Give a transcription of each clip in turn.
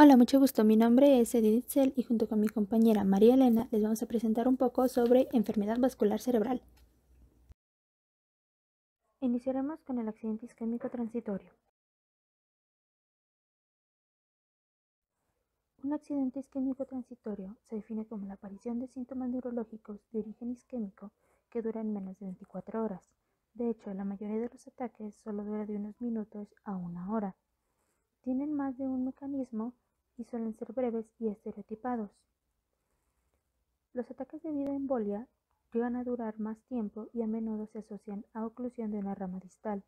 Hola, mucho gusto. Mi nombre es Edith Zell y junto con mi compañera María Elena les vamos a presentar un poco sobre enfermedad vascular cerebral. Iniciaremos con el accidente isquémico transitorio. Un accidente isquémico transitorio se define como la aparición de síntomas neurológicos de origen isquémico que duran menos de 24 horas. De hecho, la mayoría de los ataques solo dura de unos minutos a una hora. Tienen más de un mecanismo y suelen ser breves y estereotipados. Los ataques de embolia llegan a durar más tiempo y a menudo se asocian a oclusión de una rama distal.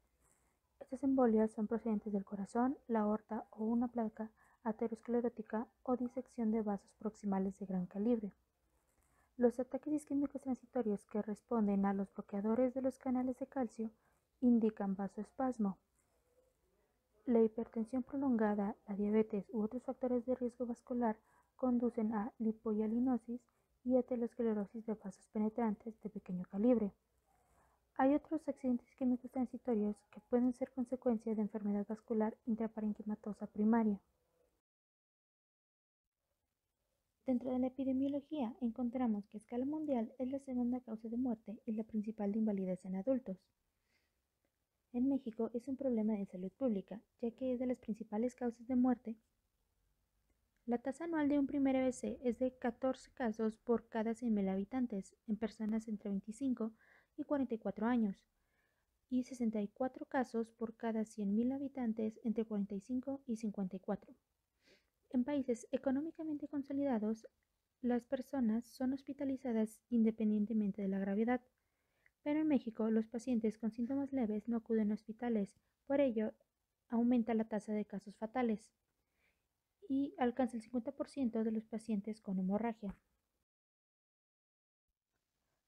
Estas embolias son procedentes del corazón, la aorta o una placa aterosclerótica o disección de vasos proximales de gran calibre. Los ataques isquémicos transitorios que responden a los bloqueadores de los canales de calcio indican vasoespasmo. La hipertensión prolongada, la diabetes u otros factores de riesgo vascular conducen a lipoyalinosis y aterosclerosis de vasos penetrantes de pequeño calibre. Hay otros accidentes químicos transitorios que pueden ser consecuencia de enfermedad vascular intraparenquimatosa primaria. Dentro de la epidemiología encontramos que a escala mundial es la segunda causa de muerte y la principal de invalidez en adultos en México es un problema de salud pública, ya que es de las principales causas de muerte. La tasa anual de un primer EBC es de 14 casos por cada 100.000 habitantes en personas entre 25 y 44 años y 64 casos por cada 100.000 habitantes entre 45 y 54. En países económicamente consolidados, las personas son hospitalizadas independientemente de la gravedad. Pero en México los pacientes con síntomas leves no acuden a hospitales, por ello aumenta la tasa de casos fatales y alcanza el 50% de los pacientes con hemorragia.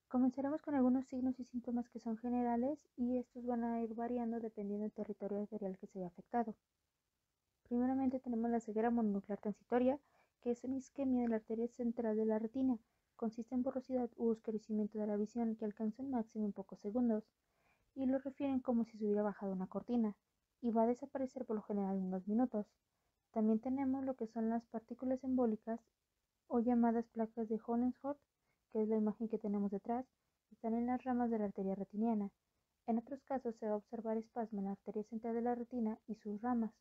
Comenzaremos con algunos signos y síntomas que son generales y estos van a ir variando dependiendo del territorio arterial que se haya afectado. Primeramente tenemos la ceguera mononuclear transitoria, que es una isquemia de la arteria central de la retina consiste en borrosidad u oscurecimiento de la visión que alcanza el máximo en pocos segundos, y lo refieren como si se hubiera bajado una cortina, y va a desaparecer por lo general en unos minutos. También tenemos lo que son las partículas embólicas o llamadas placas de Hollenshort que es la imagen que tenemos detrás, están en las ramas de la arteria retiniana. En otros casos se va a observar espasmo en la arteria central de la retina y sus ramas.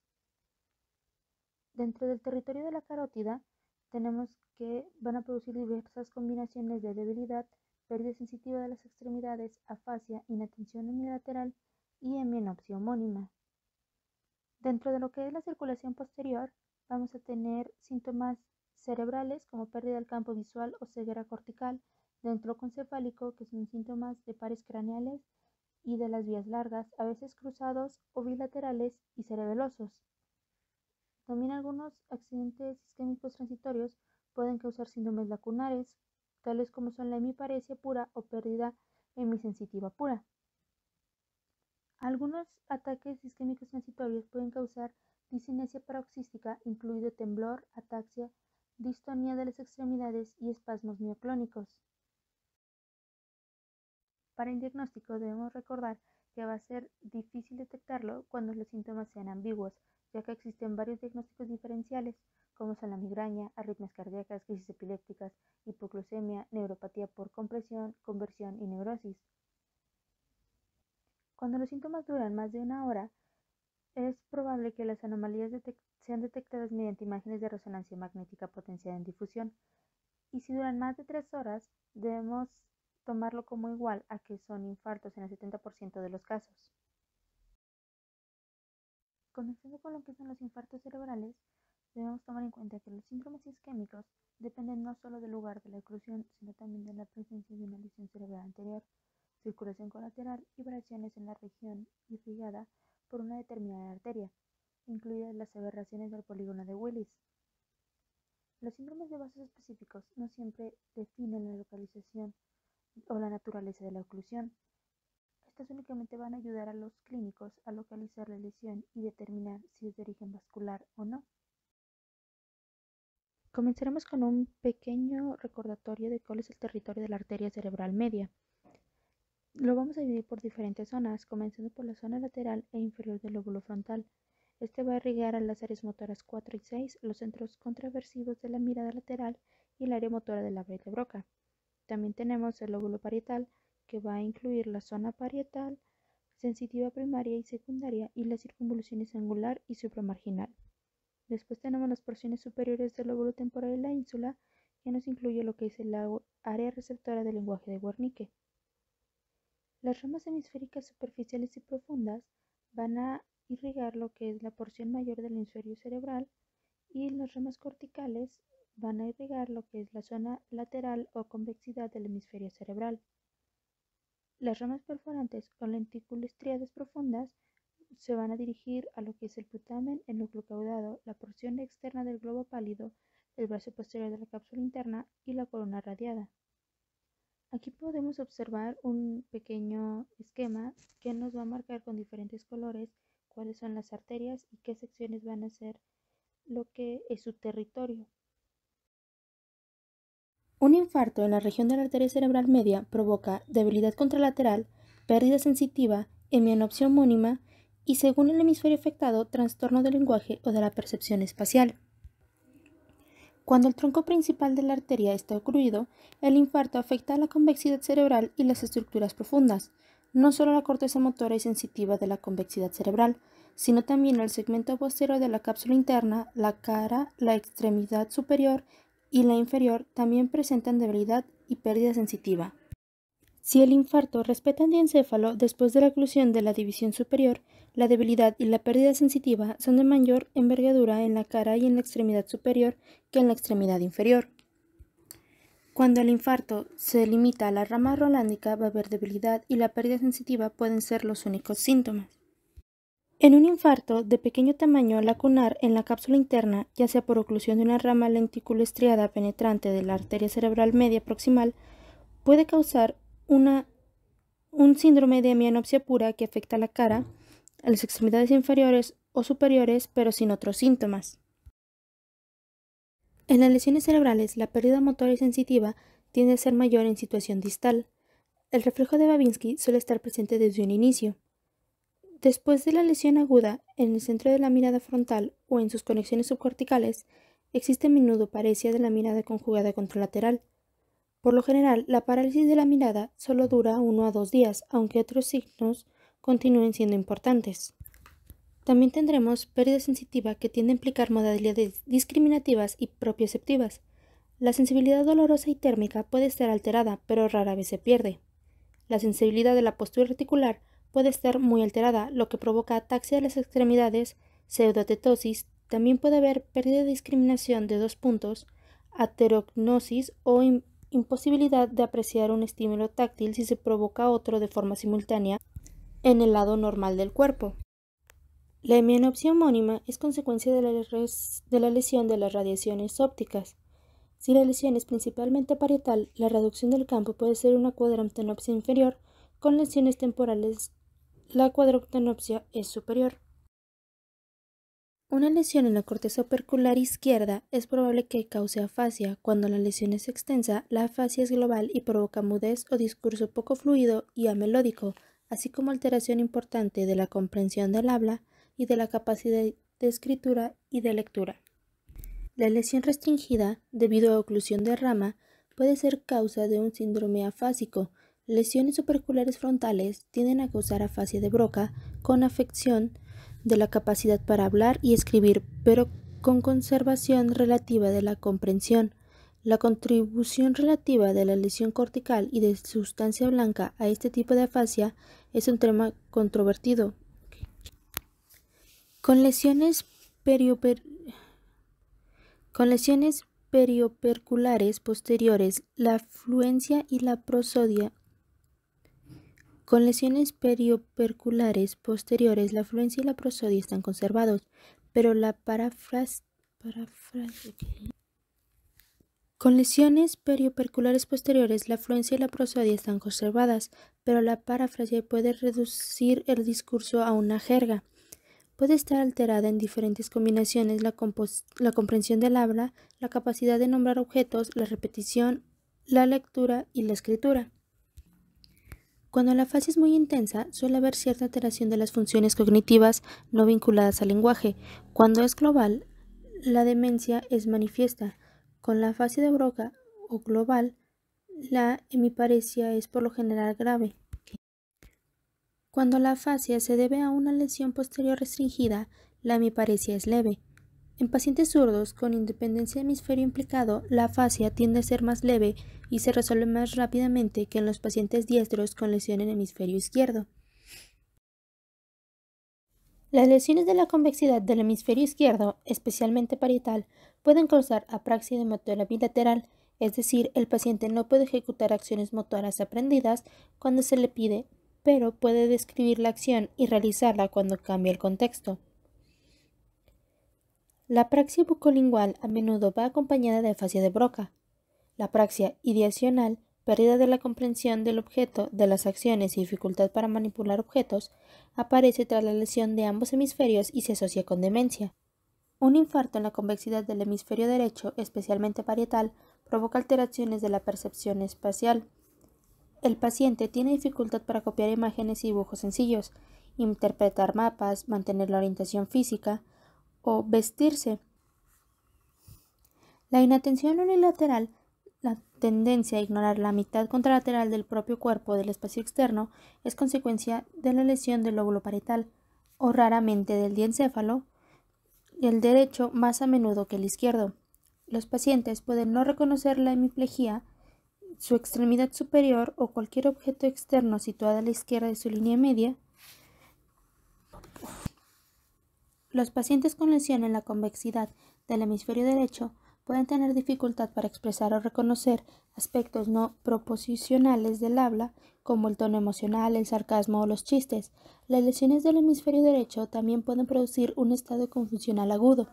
Dentro del territorio de la carótida tenemos que van a producir diversas combinaciones de debilidad, pérdida sensitiva de las extremidades, afasia, inatención unilateral y hemianopsia homónima. Dentro de lo que es la circulación posterior, vamos a tener síntomas cerebrales como pérdida del campo visual o ceguera cortical, dentro concefálico, que son síntomas de pares craneales y de las vías largas, a veces cruzados o bilaterales y cerebelosos. También algunos accidentes isquémicos transitorios pueden causar síndromes lacunares, tales como son la hemiparesia pura o pérdida hemisensitiva pura. Algunos ataques isquémicos transitorios pueden causar disinesia paroxística, incluido temblor, ataxia, distonía de las extremidades y espasmos mioclónicos. Para el diagnóstico debemos recordar que va a ser difícil detectarlo cuando los síntomas sean ambiguos, ya que existen varios diagnósticos diferenciales, como son la migraña, arritmias cardíacas, crisis epilépticas, hipoglucemia, neuropatía por compresión, conversión y neurosis. Cuando los síntomas duran más de una hora, es probable que las anomalías sean detectadas mediante imágenes de resonancia magnética potenciada en difusión. Y si duran más de tres horas, debemos tomarlo como igual a que son infartos en el 70% de los casos. Comenzando con lo que son los infartos cerebrales, debemos tomar en cuenta que los síndromes isquémicos dependen no solo del lugar de la oclusión, sino también de la presencia de una lesión cerebral anterior, circulación colateral y variaciones en la región irrigada por una determinada arteria, incluidas las aberraciones del polígono de Willis. Los síndromes de vasos específicos no siempre definen la localización o la naturaleza de la oclusión. Estas únicamente van a ayudar a los clínicos a localizar la lesión y determinar si es de origen vascular o no. Comenzaremos con un pequeño recordatorio de cuál es el territorio de la arteria cerebral media. Lo vamos a dividir por diferentes zonas, comenzando por la zona lateral e inferior del lóbulo frontal. Este va a irrigar a las áreas motoras 4 y 6, los centros contraversivos de la mirada lateral y el área motora de la brecha broca. También tenemos el lóbulo parietal, que va a incluir la zona parietal, sensitiva primaria y secundaria y las circunvoluciones angular y supramarginal. Después tenemos las porciones superiores del lóbulo temporal y la ínsula, que nos incluye lo que es el área receptora del lenguaje de Wernicke. Las ramas hemisféricas superficiales y profundas van a irrigar lo que es la porción mayor del hemisferio cerebral y las ramas corticales van a irrigar lo que es la zona lateral o convexidad del hemisferio cerebral. Las ramas perforantes con lentículas triadas profundas se van a dirigir a lo que es el putamen, el núcleo caudado, la porción externa del globo pálido, el brazo posterior de la cápsula interna y la corona radiada. Aquí podemos observar un pequeño esquema que nos va a marcar con diferentes colores cuáles son las arterias y qué secciones van a ser lo que es su territorio. Un infarto en la región de la arteria cerebral media provoca debilidad contralateral, pérdida sensitiva, hemianopsia homónima y, según el hemisferio afectado, trastorno del lenguaje o de la percepción espacial. Cuando el tronco principal de la arteria está ocluido, el infarto afecta a la convexidad cerebral y las estructuras profundas, no solo la corteza motora y sensitiva de la convexidad cerebral, sino también el segmento posterior de la cápsula interna, la cara, la extremidad superior y la inferior también presentan debilidad y pérdida sensitiva. Si el infarto respeta el diencéfalo después de la oclusión de la división superior, la debilidad y la pérdida sensitiva son de mayor envergadura en la cara y en la extremidad superior que en la extremidad inferior. Cuando el infarto se limita a la rama rolándica va a haber debilidad y la pérdida sensitiva pueden ser los únicos síntomas. En un infarto de pequeño tamaño lacunar en la cápsula interna, ya sea por oclusión de una rama estriada penetrante de la arteria cerebral media proximal, puede causar un síndrome de hemianopsia pura que afecta a la cara, a las extremidades inferiores o superiores, pero sin otros síntomas. En las lesiones cerebrales, la pérdida motora y sensitiva tiende a ser mayor en situación distal. El reflejo de Babinski suele estar presente desde un inicio. Después de la lesión aguda en el centro de la mirada frontal o en sus conexiones subcorticales, existe menudo paresia de la mirada conjugada contralateral. Por lo general, la parálisis de la mirada solo dura uno a dos días, aunque otros signos continúen siendo importantes. También tendremos pérdida sensitiva que tiende a implicar modalidades discriminativas y propioceptivas. La sensibilidad dolorosa y térmica puede estar alterada, pero rara vez se pierde. La sensibilidad de la postura reticular puede estar muy alterada, lo que provoca ataxia de las extremidades, pseudotetosis, también puede haber pérdida de discriminación de dos puntos, aterognosis o imposibilidad de apreciar un estímulo táctil si se provoca otro de forma simultánea en el lado normal del cuerpo. La hemianopsia homónima es consecuencia de la, de la lesión de las radiaciones ópticas. Si la lesión es principalmente parietal, la reducción del campo puede ser una cuadrantenopsia inferior con lesiones temporales la cuadroctenopsia es superior. Una lesión en la corteza opercular izquierda es probable que cause afasia. Cuando la lesión es extensa, la afasia es global y provoca mudez o discurso poco fluido y amelódico, así como alteración importante de la comprensión del habla y de la capacidad de escritura y de lectura. La lesión restringida, debido a oclusión de rama, puede ser causa de un síndrome afásico, Lesiones superculares frontales tienden a causar afasia de Broca con afección de la capacidad para hablar y escribir, pero con conservación relativa de la comprensión. La contribución relativa de la lesión cortical y de sustancia blanca a este tipo de afasia es un tema controvertido. Con lesiones, con lesiones perioperculares posteriores, la fluencia y la prosodia con lesiones perioperculares posteriores, la fluencia y la prosodia están conservados, pero la Con lesiones perioperculares posteriores, la fluencia y la prosodia están conservadas, pero la parafrase puede reducir el discurso a una jerga. Puede estar alterada en diferentes combinaciones la comprensión del habla, la capacidad de nombrar objetos, la repetición, la lectura y la escritura. Cuando la fase es muy intensa, suele haber cierta alteración de las funciones cognitivas no vinculadas al lenguaje. Cuando es global, la demencia es manifiesta. Con la fase de broca o global, la hemiparesia es por lo general grave. Cuando la fascia se debe a una lesión posterior restringida, la hemiparesia es leve. En pacientes zurdos con independencia de hemisferio implicado, la fascia tiende a ser más leve y se resuelve más rápidamente que en los pacientes diestros con lesión en hemisferio izquierdo. Las lesiones de la convexidad del hemisferio izquierdo, especialmente parietal, pueden causar apraxia de motora bilateral, es decir, el paciente no puede ejecutar acciones motoras aprendidas cuando se le pide, pero puede describir la acción y realizarla cuando cambia el contexto. La praxia bucolingual a menudo va acompañada de afasia de Broca. La praxia ideacional, pérdida de la comprensión del objeto, de las acciones y dificultad para manipular objetos, aparece tras la lesión de ambos hemisferios y se asocia con demencia. Un infarto en la convexidad del hemisferio derecho, especialmente parietal, provoca alteraciones de la percepción espacial. El paciente tiene dificultad para copiar imágenes y dibujos sencillos, interpretar mapas, mantener la orientación física, o vestirse. La inatención unilateral, la tendencia a ignorar la mitad contralateral del propio cuerpo del espacio externo, es consecuencia de la lesión del lóbulo parietal, o raramente del diencéfalo, el derecho más a menudo que el izquierdo. Los pacientes pueden no reconocer la hemiplegia, su extremidad superior o cualquier objeto externo situado a la izquierda de su línea media, Los pacientes con lesión en la convexidad del hemisferio derecho pueden tener dificultad para expresar o reconocer aspectos no proposicionales del habla, como el tono emocional, el sarcasmo o los chistes. Las lesiones del hemisferio derecho también pueden producir un estado de confusional agudo.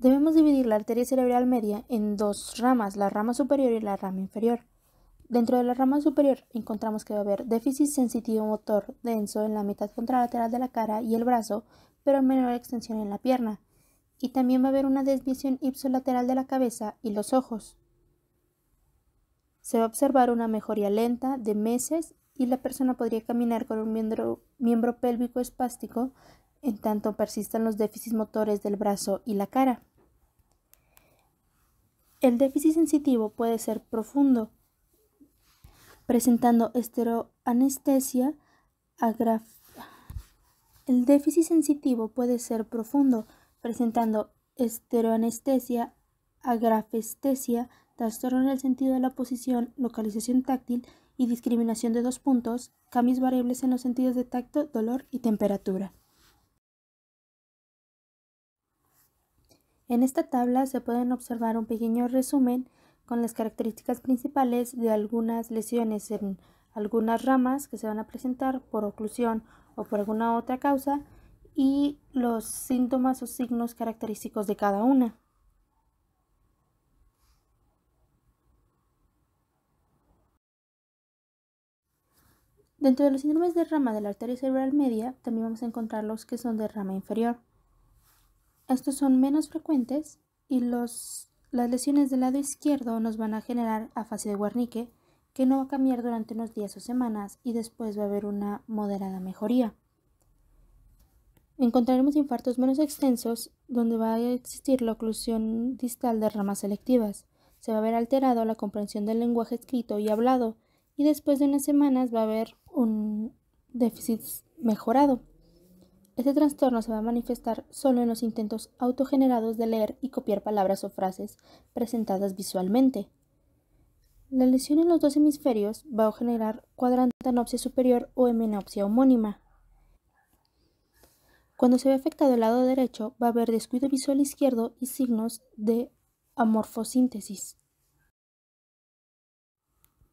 Debemos dividir la arteria cerebral media en dos ramas, la rama superior y la rama inferior. Dentro de la rama superior encontramos que va a haber déficit sensitivo motor denso en la mitad contralateral de la cara y el brazo, pero menor extensión en la pierna. Y también va a haber una desviación ipsolateral de la cabeza y los ojos. Se va a observar una mejoría lenta de meses y la persona podría caminar con un miembro, miembro pélvico espástico en tanto persistan los déficits motores del brazo y la cara. El déficit sensitivo puede ser profundo, presentando esteroanestesia El déficit sensitivo puede ser profundo, presentando esteroanestesia, agrafestesia, trastorno en el sentido de la posición, localización táctil y discriminación de dos puntos, cambios variables en los sentidos de tacto, dolor y temperatura. En esta tabla se pueden observar un pequeño resumen con las características principales de algunas lesiones en algunas ramas que se van a presentar por oclusión o por alguna otra causa y los síntomas o signos característicos de cada una. Dentro de los síndromes de rama de la arteria cerebral media, también vamos a encontrar los que son de rama inferior. Estos son menos frecuentes y los las lesiones del lado izquierdo nos van a generar afasia de guarnique, que no va a cambiar durante unos días o semanas y después va a haber una moderada mejoría. Encontraremos infartos menos extensos donde va a existir la oclusión distal de ramas selectivas. Se va a ver alterado la comprensión del lenguaje escrito y hablado y después de unas semanas va a haber un déficit mejorado. Este trastorno se va a manifestar solo en los intentos autogenerados de leer y copiar palabras o frases presentadas visualmente. La lesión en los dos hemisferios va a generar cuadrantanopsia superior o hemianopsia homónima. Cuando se ve afectado el lado derecho, va a haber descuido visual izquierdo y signos de amorfosíntesis.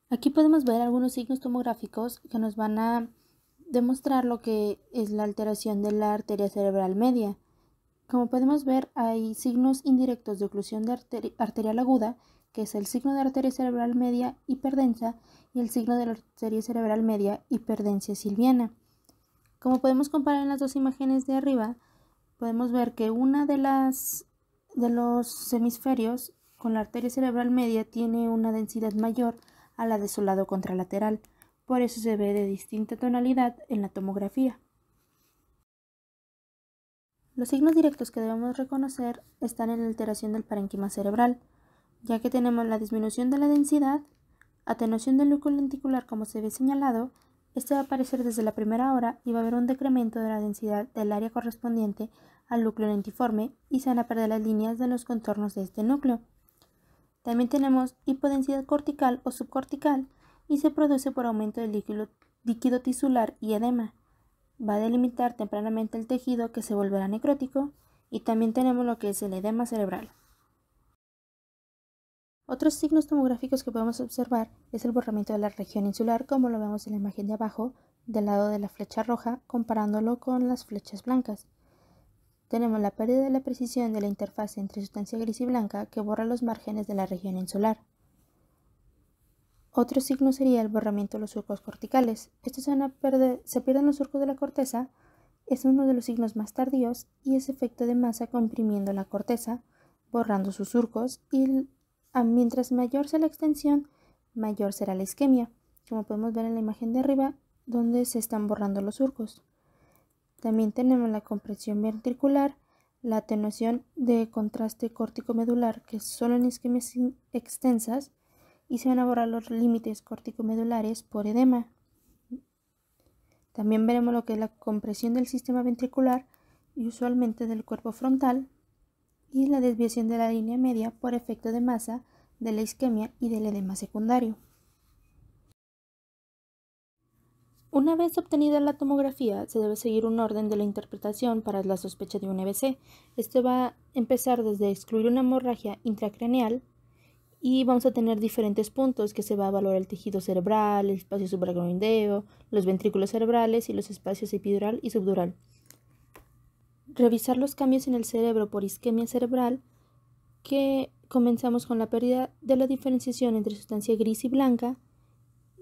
Aquí podemos ver algunos signos tomográficos que nos van a demostrar lo que es la alteración de la arteria cerebral media. Como podemos ver, hay signos indirectos de oclusión de arterial aguda, que es el signo de arteria cerebral media hiperdensa y el signo de la arteria cerebral media hiperdensa silviana. Como podemos comparar en las dos imágenes de arriba, podemos ver que una de las de los hemisferios con la arteria cerebral media tiene una densidad mayor a la de su lado contralateral por eso se ve de distinta tonalidad en la tomografía. Los signos directos que debemos reconocer están en la alteración del parénquima cerebral, ya que tenemos la disminución de la densidad, atenuación del núcleo lenticular como se ve señalado, este va a aparecer desde la primera hora y va a haber un decremento de la densidad del área correspondiente al núcleo lentiforme y se van a perder las líneas de los contornos de este núcleo. También tenemos hipodensidad cortical o subcortical, y se produce por aumento del líquido, líquido tisular y edema. Va a delimitar tempranamente el tejido que se volverá necrótico y también tenemos lo que es el edema cerebral. Otros signos tomográficos que podemos observar es el borramiento de la región insular, como lo vemos en la imagen de abajo, del lado de la flecha roja, comparándolo con las flechas blancas. Tenemos la pérdida de la precisión de la interfaz entre sustancia gris y blanca que borra los márgenes de la región insular. Otro signo sería el borramiento de los surcos corticales. Estos se, se pierden los surcos de la corteza, es uno de los signos más tardíos y es efecto de masa comprimiendo la corteza, borrando sus surcos y mientras mayor sea la extensión, mayor será la isquemia, como podemos ver en la imagen de arriba donde se están borrando los surcos. También tenemos la compresión ventricular, la atenuación de contraste córtico medular, que solo en isquemias extensas y se van a borrar los límites corticomedulares por edema. También veremos lo que es la compresión del sistema ventricular y usualmente del cuerpo frontal y la desviación de la línea media por efecto de masa de la isquemia y del edema secundario. Una vez obtenida la tomografía, se debe seguir un orden de la interpretación para la sospecha de un EBC. Esto va a empezar desde excluir una hemorragia intracraneal, y vamos a tener diferentes puntos que se va a valorar el tejido cerebral, el espacio subaracnoideo, los ventrículos cerebrales y los espacios epidural y subdural. Revisar los cambios en el cerebro por isquemia cerebral que comenzamos con la pérdida de la diferenciación entre sustancia gris y blanca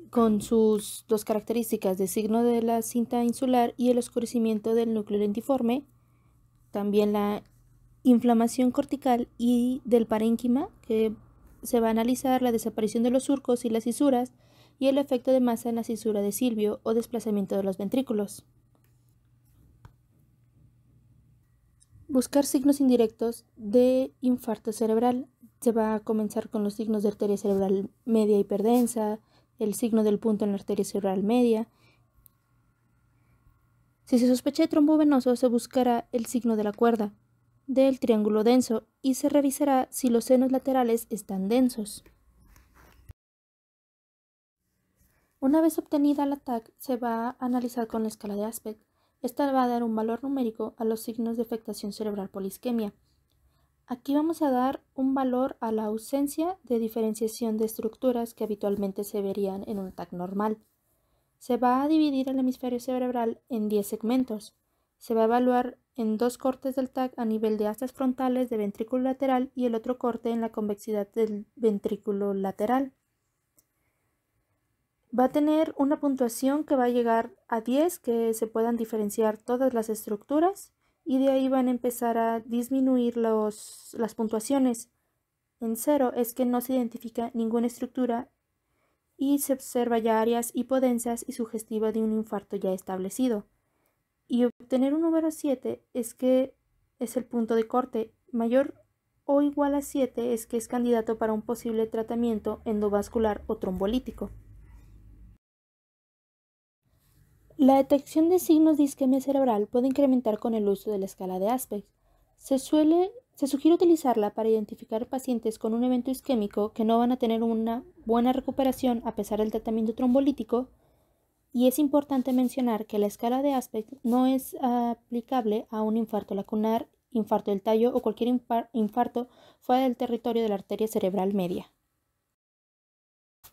con sus dos características de signo de la cinta insular y el oscurecimiento del núcleo lentiforme, también la inflamación cortical y del parénquima, que se va a analizar la desaparición de los surcos y las fisuras y el efecto de masa en la cisura de Silvio o desplazamiento de los ventrículos. Buscar signos indirectos de infarto cerebral. Se va a comenzar con los signos de arteria cerebral media hiperdensa, el signo del punto en la arteria cerebral media. Si se sospecha de trombo venoso, se buscará el signo de la cuerda del triángulo denso y se revisará si los senos laterales están densos. Una vez obtenida la TAC, se va a analizar con la escala de aspect. Esta va a dar un valor numérico a los signos de afectación cerebral polisquemia. Aquí vamos a dar un valor a la ausencia de diferenciación de estructuras que habitualmente se verían en un TAC normal. Se va a dividir el hemisferio cerebral en 10 segmentos. Se va a evaluar en dos cortes del TAC a nivel de astas frontales de ventrículo lateral y el otro corte en la convexidad del ventrículo lateral. Va a tener una puntuación que va a llegar a 10, que se puedan diferenciar todas las estructuras y de ahí van a empezar a disminuir los, las puntuaciones. En 0 es que no se identifica ninguna estructura y se observa ya áreas hipodensas y sugestiva de un infarto ya establecido. Y obtener un número 7 es que es el punto de corte. Mayor o igual a 7 es que es candidato para un posible tratamiento endovascular o trombolítico. La detección de signos de isquemia cerebral puede incrementar con el uso de la escala de Aspect. Se, se sugiere utilizarla para identificar pacientes con un evento isquémico que no van a tener una buena recuperación a pesar del tratamiento trombolítico y es importante mencionar que la escala de aspecto no es aplicable a un infarto lacunar, infarto del tallo o cualquier infarto fuera del territorio de la arteria cerebral media.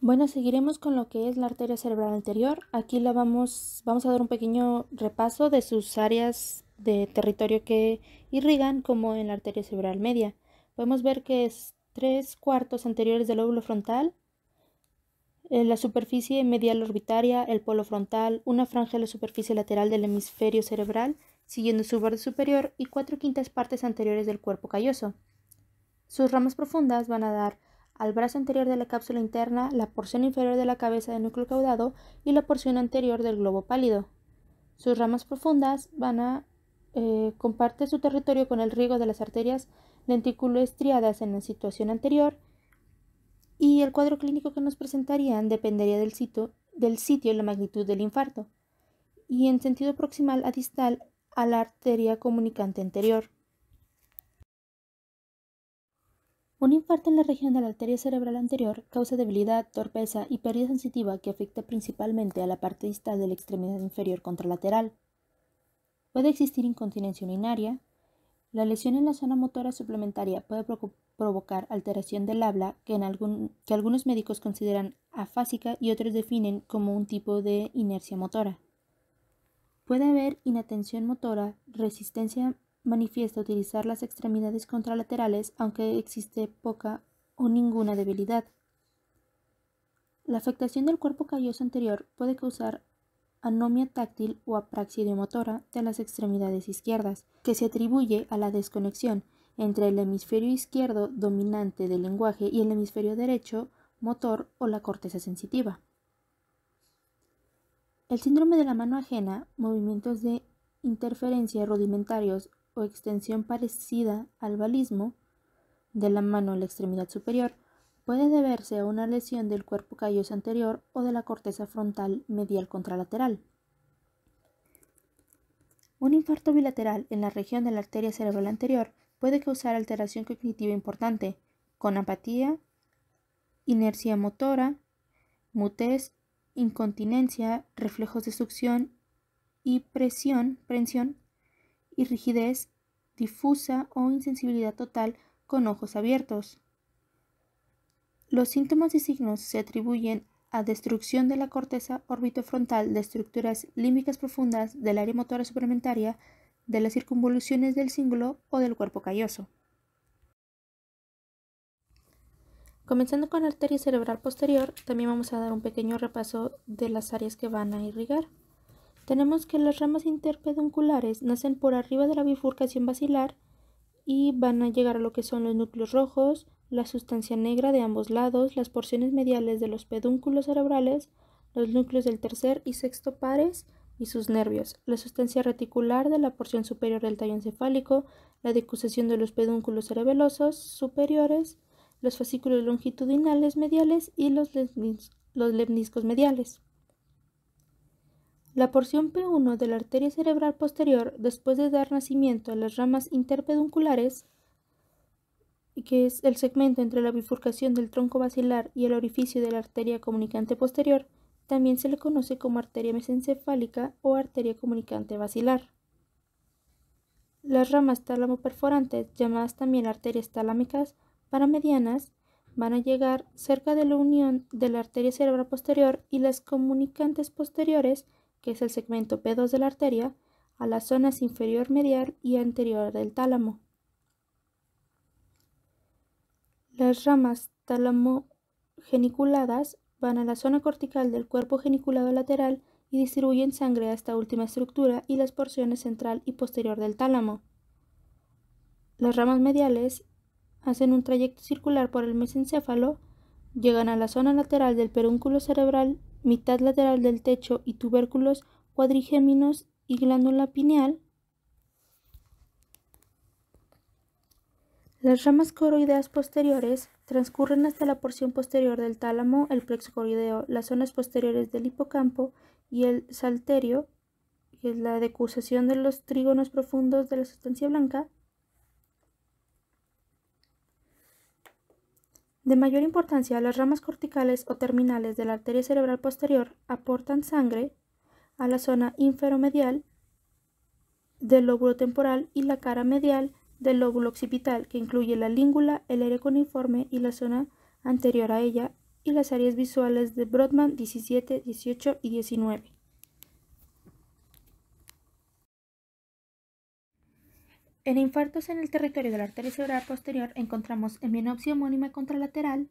Bueno, seguiremos con lo que es la arteria cerebral anterior. Aquí la vamos, vamos a dar un pequeño repaso de sus áreas de territorio que irrigan, como en la arteria cerebral media. Podemos ver que es tres cuartos anteriores del lóbulo frontal, la superficie medial orbitaria, el polo frontal, una franja de la superficie lateral del hemisferio cerebral, siguiendo su borde superior, y cuatro quintas partes anteriores del cuerpo calloso. Sus ramas profundas van a dar al brazo anterior de la cápsula interna, la porción inferior de la cabeza del núcleo caudado y la porción anterior del globo pálido. Sus ramas profundas van a eh, comparte su territorio con el riego de las arterias lenticuloestriadas estriadas en la situación anterior y el cuadro clínico que nos presentarían dependería del sitio, y la magnitud del infarto, y en sentido proximal a distal a la arteria comunicante anterior. Un infarto en la región de la arteria cerebral anterior causa debilidad, torpeza y pérdida sensitiva que afecta principalmente a la parte distal de la extremidad inferior contralateral. Puede existir incontinencia urinaria, la lesión en la zona motora suplementaria puede provocar alteración del habla que, que algunos médicos consideran afásica y otros definen como un tipo de inercia motora. Puede haber inatención motora, resistencia manifiesta a utilizar las extremidades contralaterales aunque existe poca o ninguna debilidad. La afectación del cuerpo calloso anterior puede causar anomia táctil o motora de las extremidades izquierdas, que se atribuye a la desconexión entre el hemisferio izquierdo dominante del lenguaje y el hemisferio derecho motor o la corteza sensitiva. El síndrome de la mano ajena, movimientos de interferencia rudimentarios o extensión parecida al balismo de la mano en la extremidad superior, puede deberse a una lesión del cuerpo calloso anterior o de la corteza frontal medial contralateral. Un infarto bilateral en la región de la arteria cerebral anterior puede causar alteración cognitiva importante, con apatía, inercia motora, mutez, incontinencia, reflejos de succión y presión, prensión y rigidez difusa o insensibilidad total con ojos abiertos. Los síntomas y signos se atribuyen a destrucción de la corteza orbitofrontal de estructuras límbicas profundas del área motora suplementaria, de las circunvoluciones del cíngulo o del cuerpo calloso. Comenzando con la arteria cerebral posterior, también vamos a dar un pequeño repaso de las áreas que van a irrigar. Tenemos que las ramas interpedunculares nacen por arriba de la bifurcación basilar y van a llegar a lo que son los núcleos rojos, la sustancia negra de ambos lados, las porciones mediales de los pedúnculos cerebrales, los núcleos del tercer y sexto pares y sus nervios, la sustancia reticular de la porción superior del tallo encefálico, la decusación de los pedúnculos cerebelosos superiores, los fascículos longitudinales mediales y los, los lemniscos mediales. La porción P1 de la arteria cerebral posterior, después de dar nacimiento a las ramas interpedunculares, que es el segmento entre la bifurcación del tronco basilar y el orificio de la arteria comunicante posterior, también se le conoce como arteria mesencefálica o arteria comunicante basilar. Las ramas tálamo perforantes, llamadas también arterias tálamicas paramedianas, van a llegar cerca de la unión de la arteria cerebral posterior y las comunicantes posteriores, que es el segmento P2 de la arteria, a las zonas inferior medial y anterior del tálamo. Las ramas tálamo geniculadas van a la zona cortical del cuerpo geniculado lateral y distribuyen sangre a esta última estructura y las porciones central y posterior del tálamo. Las ramas mediales hacen un trayecto circular por el mesencéfalo, llegan a la zona lateral del perúnculo cerebral, mitad lateral del techo y tubérculos cuadrigéminos y glándula pineal, Las ramas coroideas posteriores transcurren hasta la porción posterior del tálamo, el plexo coroideo, las zonas posteriores del hipocampo y el salterio, que es la decusación de los trígonos profundos de la sustancia blanca. De mayor importancia, las ramas corticales o terminales de la arteria cerebral posterior aportan sangre a la zona inferomedial del lóbulo temporal y la cara medial del lóbulo occipital, que incluye la língula, el área coniforme y la zona anterior a ella, y las áreas visuales de Brodmann 17, 18 y 19. En infartos en el territorio de la arteria cerebral posterior encontramos hemianopsia homónima contralateral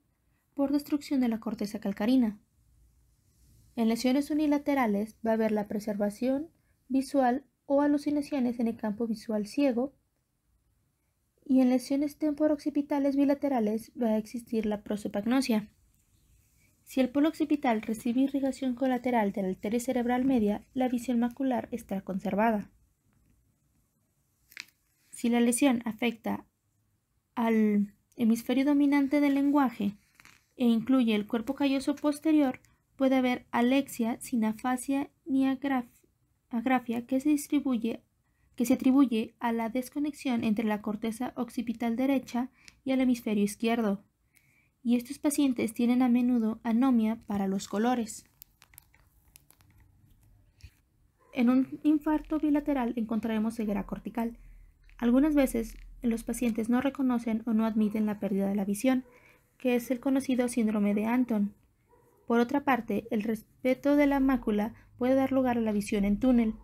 por destrucción de la corteza calcarina. En lesiones unilaterales va a haber la preservación visual o alucinaciones en el campo visual ciego y en lesiones temporo bilaterales va a existir la prosopagnosia. Si el polo occipital recibe irrigación colateral de la arteria cerebral media, la visión macular está conservada. Si la lesión afecta al hemisferio dominante del lenguaje e incluye el cuerpo calloso posterior, puede haber alexia sin afasia ni agrafia que se distribuye que se atribuye a la desconexión entre la corteza occipital derecha y el hemisferio izquierdo. Y estos pacientes tienen a menudo anomia para los colores. En un infarto bilateral encontraremos ceguera cortical. Algunas veces los pacientes no reconocen o no admiten la pérdida de la visión, que es el conocido síndrome de Anton. Por otra parte, el respeto de la mácula puede dar lugar a la visión en túnel,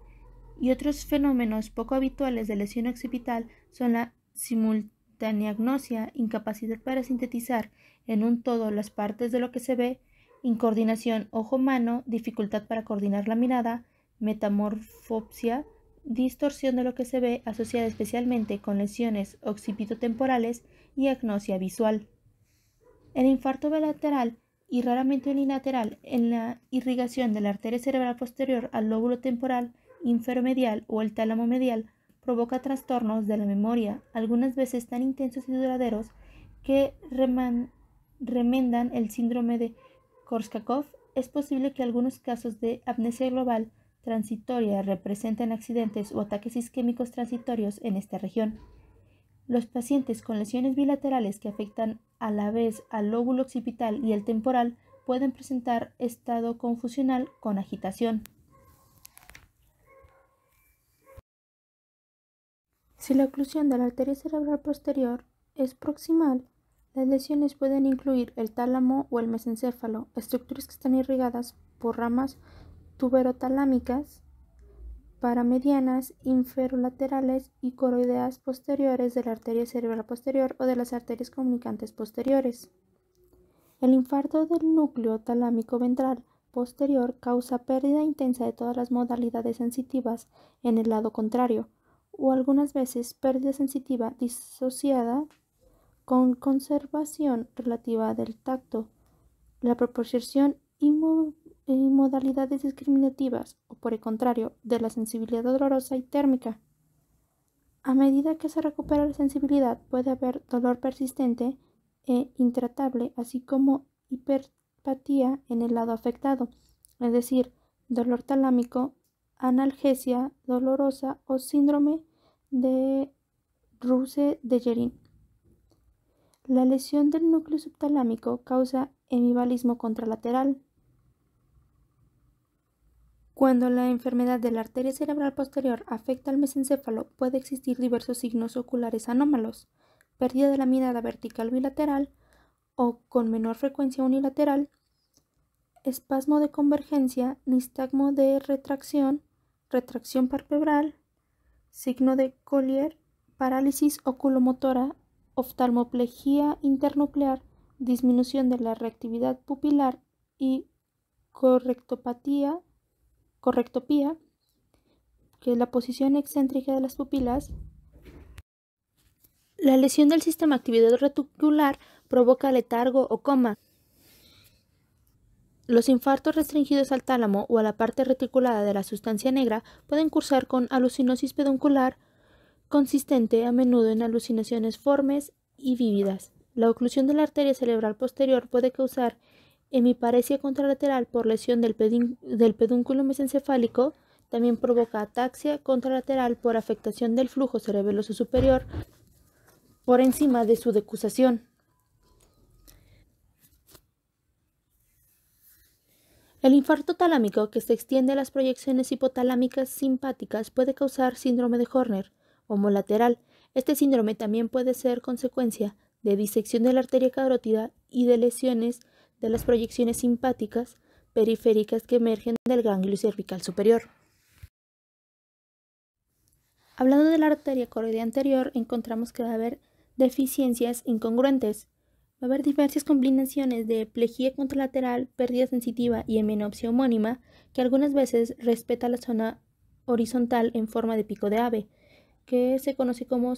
y otros fenómenos poco habituales de lesión occipital son la simultaneagnosia, incapacidad para sintetizar en un todo las partes de lo que se ve, incoordinación ojo-mano, dificultad para coordinar la mirada, metamorfopsia, distorsión de lo que se ve asociada especialmente con lesiones occipitotemporales y agnosia visual. El infarto bilateral y raramente unilateral en la irrigación de la arteria cerebral posterior al lóbulo temporal inferomedial o el tálamo medial provoca trastornos de la memoria, algunas veces tan intensos y duraderos que remendan el síndrome de Korsakoff. Es posible que algunos casos de amnesia global transitoria representen accidentes o ataques isquémicos transitorios en esta región. Los pacientes con lesiones bilaterales que afectan a la vez al lóbulo occipital y el temporal pueden presentar estado confusional con agitación. Si la oclusión de la arteria cerebral posterior es proximal, las lesiones pueden incluir el tálamo o el mesencéfalo, estructuras que están irrigadas por ramas tuberotalámicas, paramedianas, inferolaterales y coroideas posteriores de la arteria cerebral posterior o de las arterias comunicantes posteriores. El infarto del núcleo talámico ventral posterior causa pérdida intensa de todas las modalidades sensitivas en el lado contrario, o algunas veces pérdida sensitiva disociada con conservación relativa del tacto, la proporción y, modalidades discriminativas o por el contrario de la sensibilidad dolorosa y térmica. A medida que se recupera la sensibilidad puede haber dolor persistente e intratable, así como hiperpatía en el lado afectado, es decir, dolor talámico, analgesia dolorosa o síndrome de Ruse de La lesión del núcleo subtalámico causa hemibalismo contralateral. Cuando la enfermedad de la arteria cerebral posterior afecta al mesencéfalo, puede existir diversos signos oculares anómalos, pérdida de la mirada vertical bilateral o con menor frecuencia unilateral, espasmo de convergencia, nistagmo de retracción, retracción parpebral signo de Collier, parálisis oculomotora, oftalmoplejía internuclear, disminución de la reactividad pupilar y correctopatía, correctopía, que es la posición excéntrica de las pupilas. La lesión del sistema actividad reticular provoca letargo o coma, los infartos restringidos al tálamo o a la parte reticulada de la sustancia negra pueden cursar con alucinosis peduncular consistente a menudo en alucinaciones formes y vívidas. La oclusión de la arteria cerebral posterior puede causar hemiparesia contralateral por lesión del, pedúnculo mesencefálico, también provoca ataxia contralateral por afectación del flujo cerebeloso superior por encima de su decusación. El infarto talámico que se extiende a las proyecciones hipotalámicas simpáticas puede causar síndrome de Horner, homolateral. Este síndrome también puede ser consecuencia de disección de la arteria carótida y de lesiones de las proyecciones simpáticas periféricas que emergen del ganglio cervical superior. Hablando de la arteria coroidea anterior, encontramos que va a haber deficiencias incongruentes. Va a haber diversas combinaciones de plejía contralateral, pérdida sensitiva y hemenopsia homónima, que algunas veces respeta la zona horizontal en forma de pico de ave, que se conoce como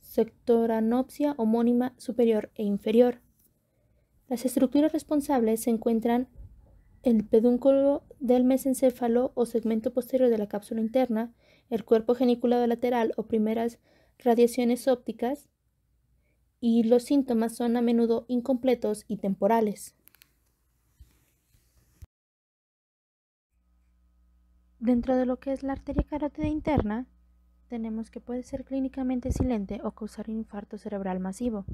sectoranopsia homónima superior e inferior. Las estructuras responsables se encuentran el pedúnculo del mesencéfalo o segmento posterior de la cápsula interna, el cuerpo geniculado lateral o primeras radiaciones ópticas, y los síntomas son a menudo incompletos y temporales. Dentro de lo que es la arteria carótida interna, tenemos que puede ser clínicamente silente o causar un infarto cerebral masivo.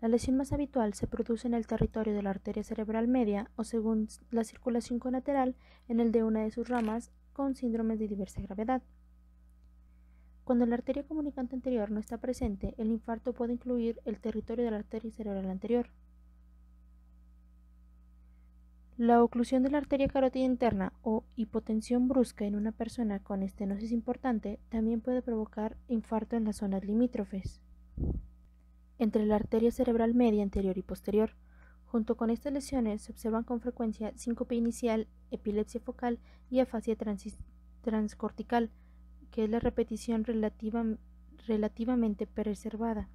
La lesión más habitual se produce en el territorio de la arteria cerebral media o según la circulación colateral en el de una de sus ramas con síndromes de diversa gravedad. Cuando la arteria comunicante anterior no está presente, el infarto puede incluir el territorio de la arteria cerebral anterior. La oclusión de la arteria carotida interna o hipotensión brusca en una persona con estenosis importante también puede provocar infarto en las zonas limítrofes, entre la arteria cerebral media anterior y posterior. Junto con estas lesiones se observan con frecuencia síncope inicial, epilepsia focal y afasia transcortical que es la repetición relativamente preservada.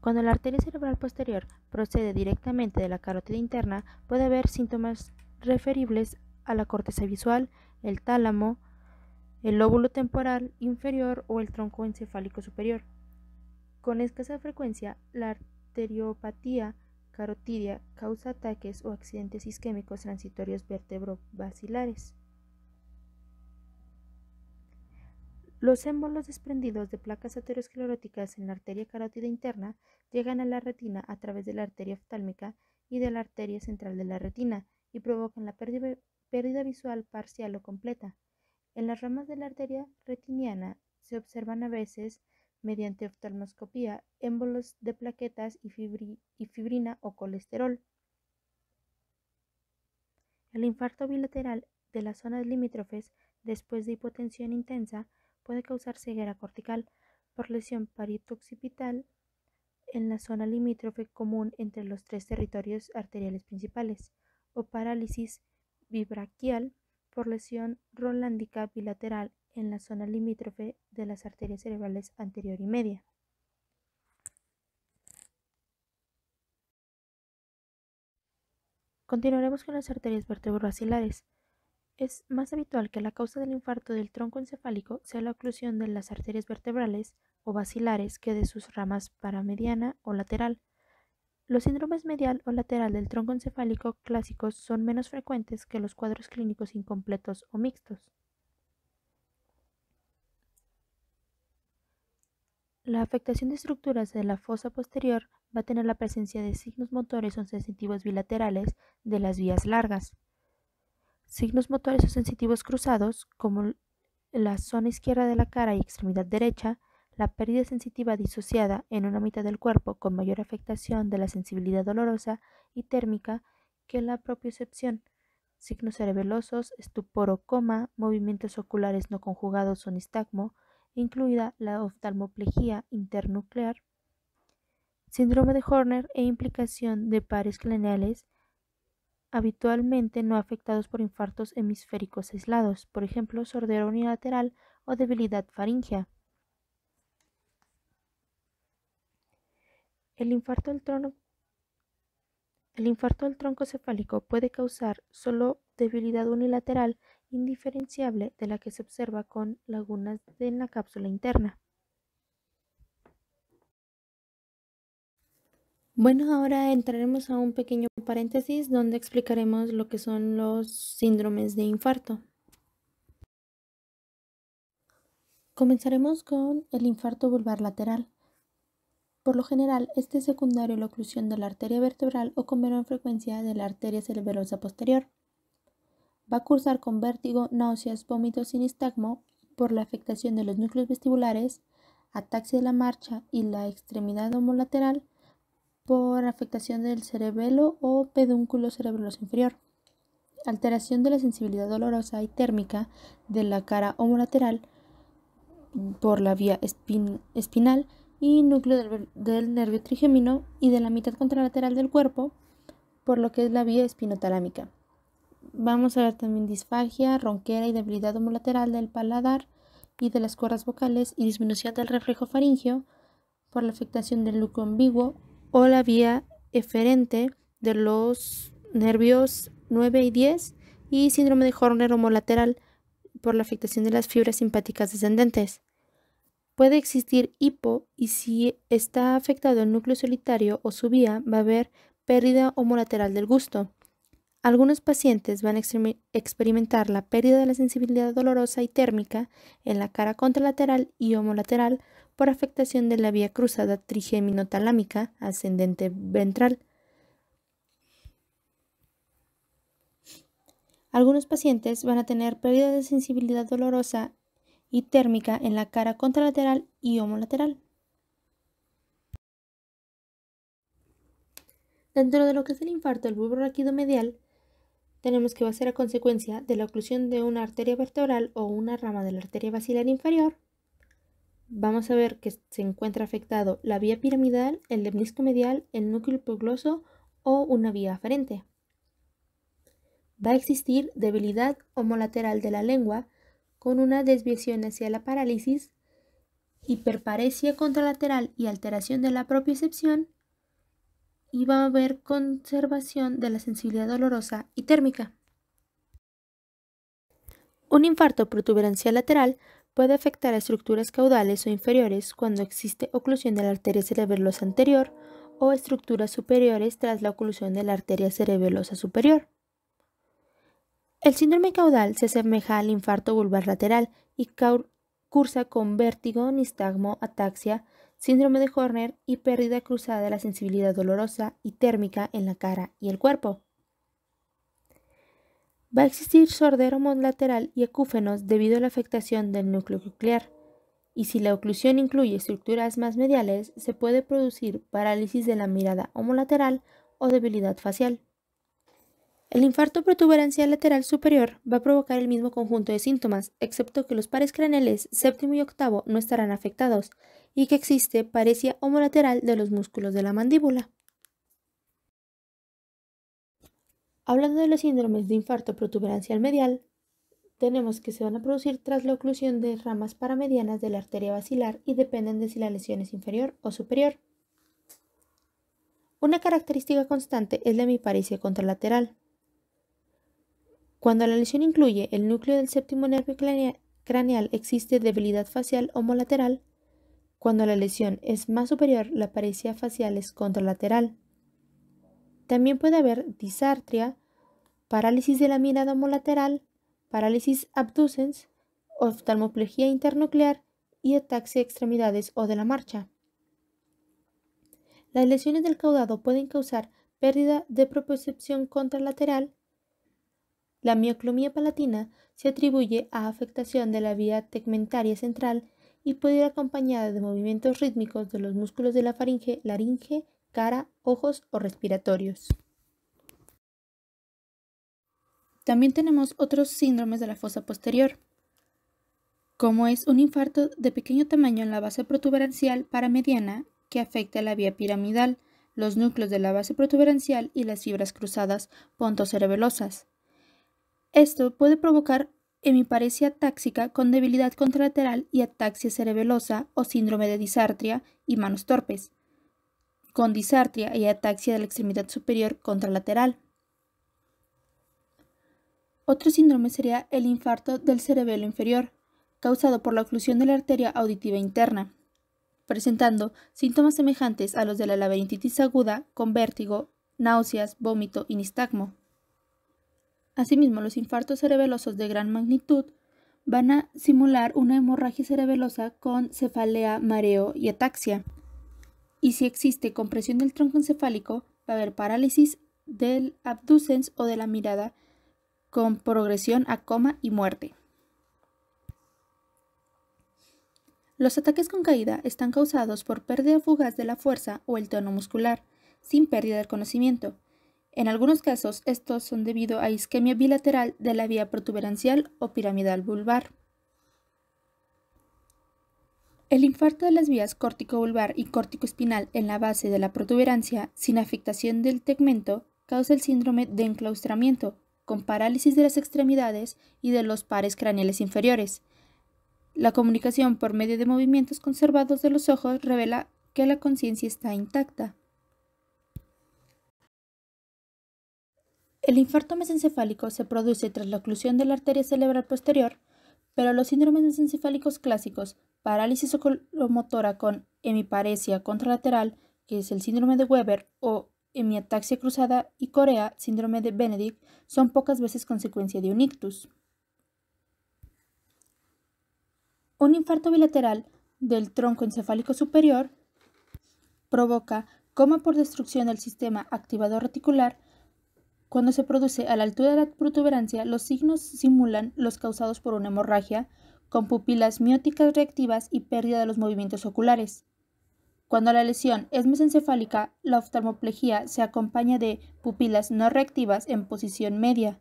Cuando la arteria cerebral posterior procede directamente de la carótida interna, puede haber síntomas referibles a la corteza visual, el tálamo, el lóbulo temporal inferior o el tronco encefálico superior. Con escasa frecuencia, la arteriopatía carotidia causa ataques o accidentes isquémicos transitorios vertebrobasilares. Los émbolos desprendidos de placas ateroscleróticas en la arteria carótida interna llegan a la retina a través de la arteria oftálmica y de la arteria central de la retina y provocan la pérdida visual parcial o completa. En las ramas de la arteria retiniana se observan a veces mediante oftalmoscopía, émbolos de plaquetas y, fibrina o colesterol. El infarto bilateral de las zonas limítrofes después de hipotensión intensa puede causar ceguera cortical por lesión parito en la zona limítrofe común entre los tres territorios arteriales principales o parálisis vibraquial por lesión rolandica bilateral en la zona limítrofe de las arterias cerebrales anterior y media. Continuaremos con las arterias vertebrovasculares. Es más habitual que la causa del infarto del tronco encefálico sea la oclusión de las arterias vertebrales o basilares que de sus ramas paramediana o lateral. Los síndromes medial o lateral del tronco encefálico clásicos son menos frecuentes que los cuadros clínicos incompletos o mixtos. La afectación de estructuras de la fosa posterior va a tener la presencia de signos motores o sensitivos bilaterales de las vías largas. Signos motores o sensitivos cruzados, como la zona izquierda de la cara y extremidad derecha, la pérdida sensitiva disociada en una mitad del cuerpo con mayor afectación de la sensibilidad dolorosa y térmica que la propiocepción, signos cerebelosos, estupor o coma, movimientos oculares no conjugados o nistagmo, incluida la oftalmoplejía internuclear, síndrome de Horner e implicación de pares craneales habitualmente no afectados por infartos hemisféricos aislados, por ejemplo, sordera unilateral o debilidad faringea. El infarto del tronco, el infarto del tronco cefálico puede causar solo debilidad unilateral indiferenciable de la que se observa con lagunas en la cápsula interna. Bueno, ahora entraremos a un pequeño paréntesis donde explicaremos lo que son los síndromes de infarto. Comenzaremos con el infarto vulvar lateral. Por lo general, este es secundario a la oclusión de la arteria vertebral o con menor frecuencia de la arteria cerebelosa posterior. Va a cursar con vértigo, náuseas, vómitos, y nistagmo por la afectación de los núcleos vestibulares, ataxia de la marcha y la extremidad homolateral por afectación del cerebelo o pedúnculo cerebeloso inferior, alteración de la sensibilidad dolorosa y térmica de la cara homolateral por la vía espinal y núcleo del, nervio trigémino y de la mitad contralateral del cuerpo por lo que es la vía espinotalámica. Vamos a ver también disfagia, ronquera y debilidad homolateral del paladar y de las cuerdas vocales y disminución del reflejo faringio por la afectación del luco ambiguo o la vía eferente de los nervios 9 y 10 y síndrome de Horner homolateral por la afectación de las fibras simpáticas descendentes. Puede existir hipo y si está afectado el núcleo solitario o su vía va a haber pérdida homolateral del gusto. Algunos pacientes van a experimentar la pérdida de la sensibilidad dolorosa y térmica en la cara contralateral y homolateral por afectación de la vía cruzada trigeminotalámica ascendente ventral. Algunos pacientes van a tener pérdida de sensibilidad dolorosa y térmica en la cara contralateral y homolateral. Dentro de lo que es el infarto del bulbo raquido medial, tenemos que va a ser a consecuencia de la oclusión de una arteria vertebral o una rama de la arteria basilar inferior. Vamos a ver que se encuentra afectado la vía piramidal, el lemnisco medial, el núcleo pugloso o una vía aferente. Va a existir debilidad homolateral de la lengua con una desviación hacia la parálisis, hiperparesia contralateral y alteración de la propiocepción y va a haber conservación de la sensibilidad dolorosa y térmica. Un infarto protuberancia lateral puede afectar a estructuras caudales o inferiores cuando existe oclusión de la arteria cerebelosa anterior o estructuras superiores tras la oclusión de la arteria cerebelosa superior. El síndrome caudal se asemeja al infarto vulvar lateral y cursa con vértigo, nistagmo, ataxia, síndrome de Horner y pérdida cruzada de la sensibilidad dolorosa y térmica en la cara y el cuerpo. Va a existir sordero monolateral y ecúfenos debido a la afectación del núcleo nuclear, y si la oclusión incluye estructuras más mediales, se puede producir parálisis de la mirada homolateral o debilidad facial. El infarto protuberancial lateral superior va a provocar el mismo conjunto de síntomas, excepto que los pares craneales séptimo y octavo no estarán afectados y que existe parecia homolateral de los músculos de la mandíbula. Hablando de los síndromes de infarto protuberancial medial, tenemos que se van a producir tras la oclusión de ramas paramedianas de la arteria basilar y dependen de si la lesión es inferior o superior. Una característica constante es la miparicia contralateral, cuando la lesión incluye el núcleo del séptimo nervio craneal, existe debilidad facial homolateral. Cuando la lesión es más superior, la parecía facial es contralateral. También puede haber disartria, parálisis de la mirada homolateral, parálisis abducens, oftalmoplejía internuclear y ataxia a extremidades o de la marcha. Las lesiones del caudado pueden causar pérdida de propiocepción contralateral, la mioclomía palatina se atribuye a afectación de la vía tegmentaria central y puede ir acompañada de movimientos rítmicos de los músculos de la faringe, laringe, cara, ojos o respiratorios. También tenemos otros síndromes de la fosa posterior, como es un infarto de pequeño tamaño en la base protuberancial paramediana que afecta la vía piramidal, los núcleos de la base protuberancial y las fibras cruzadas pontocerebelosas. Esto puede provocar hemiparesia táxica con debilidad contralateral y ataxia cerebelosa o síndrome de disartria y manos torpes, con disartria y ataxia de la extremidad superior contralateral. Otro síndrome sería el infarto del cerebelo inferior, causado por la oclusión de la arteria auditiva interna, presentando síntomas semejantes a los de la laberintitis aguda con vértigo, náuseas, vómito y nistagmo. Asimismo, los infartos cerebelosos de gran magnitud van a simular una hemorragia cerebelosa con cefalea, mareo y ataxia. Y si existe compresión del tronco encefálico, va a haber parálisis del abducens o de la mirada con progresión a coma y muerte. Los ataques con caída están causados por pérdida fugaz de la fuerza o el tono muscular, sin pérdida del conocimiento, en algunos casos, estos son debido a isquemia bilateral de la vía protuberancial o piramidal vulvar. El infarto de las vías córtico-vulvar y córtico-espinal en la base de la protuberancia, sin afectación del tegmento, causa el síndrome de enclaustramiento, con parálisis de las extremidades y de los pares craneales inferiores. La comunicación por medio de movimientos conservados de los ojos revela que la conciencia está intacta. El infarto mesencefálico se produce tras la oclusión de la arteria cerebral posterior, pero los síndromes mesencefálicos clásicos, parálisis oculomotora con hemiparesia contralateral, que es el síndrome de Weber, o hemiataxia cruzada y corea, síndrome de Benedict, son pocas veces consecuencia de un ictus. Un infarto bilateral del tronco encefálico superior provoca coma por destrucción del sistema activador reticular cuando se produce a la altura de la protuberancia, los signos simulan los causados por una hemorragia, con pupilas mióticas reactivas y pérdida de los movimientos oculares. Cuando la lesión es mesencefálica, la oftalmoplejía se acompaña de pupilas no reactivas en posición media.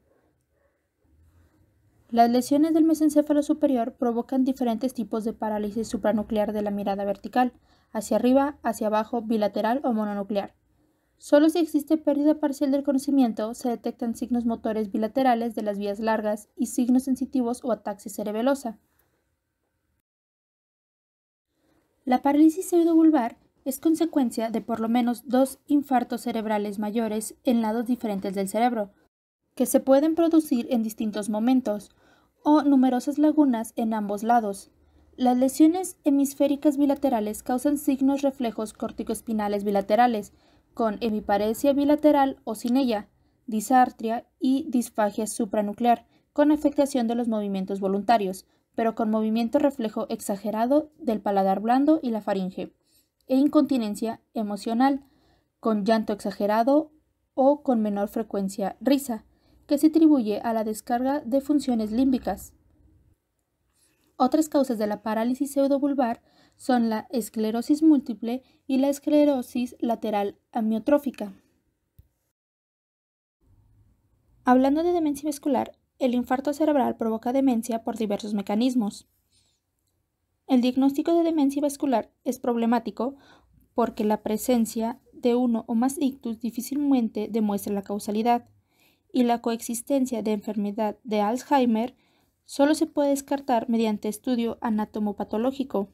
Las lesiones del mesencéfalo superior provocan diferentes tipos de parálisis supranuclear de la mirada vertical, hacia arriba, hacia abajo, bilateral o mononuclear. Solo si existe pérdida parcial del conocimiento se detectan signos motores bilaterales de las vías largas y signos sensitivos o ataxis cerebelosa. La parálisis pseudovulvar es consecuencia de por lo menos dos infartos cerebrales mayores en lados diferentes del cerebro, que se pueden producir en distintos momentos, o numerosas lagunas en ambos lados. Las lesiones hemisféricas bilaterales causan signos reflejos corticoespinales bilaterales, con hemiparesia bilateral o sin ella, disartria y disfagia supranuclear, con afectación de los movimientos voluntarios, pero con movimiento reflejo exagerado del paladar blando y la faringe, e incontinencia emocional, con llanto exagerado o con menor frecuencia risa, que se atribuye a la descarga de funciones límbicas. Otras causas de la parálisis pseudobulbar son la esclerosis múltiple y la esclerosis lateral amiotrófica. Hablando de demencia vascular, el infarto cerebral provoca demencia por diversos mecanismos. El diagnóstico de demencia vascular es problemático porque la presencia de uno o más ictus difícilmente demuestra la causalidad y la coexistencia de enfermedad de Alzheimer solo se puede descartar mediante estudio anatomopatológico.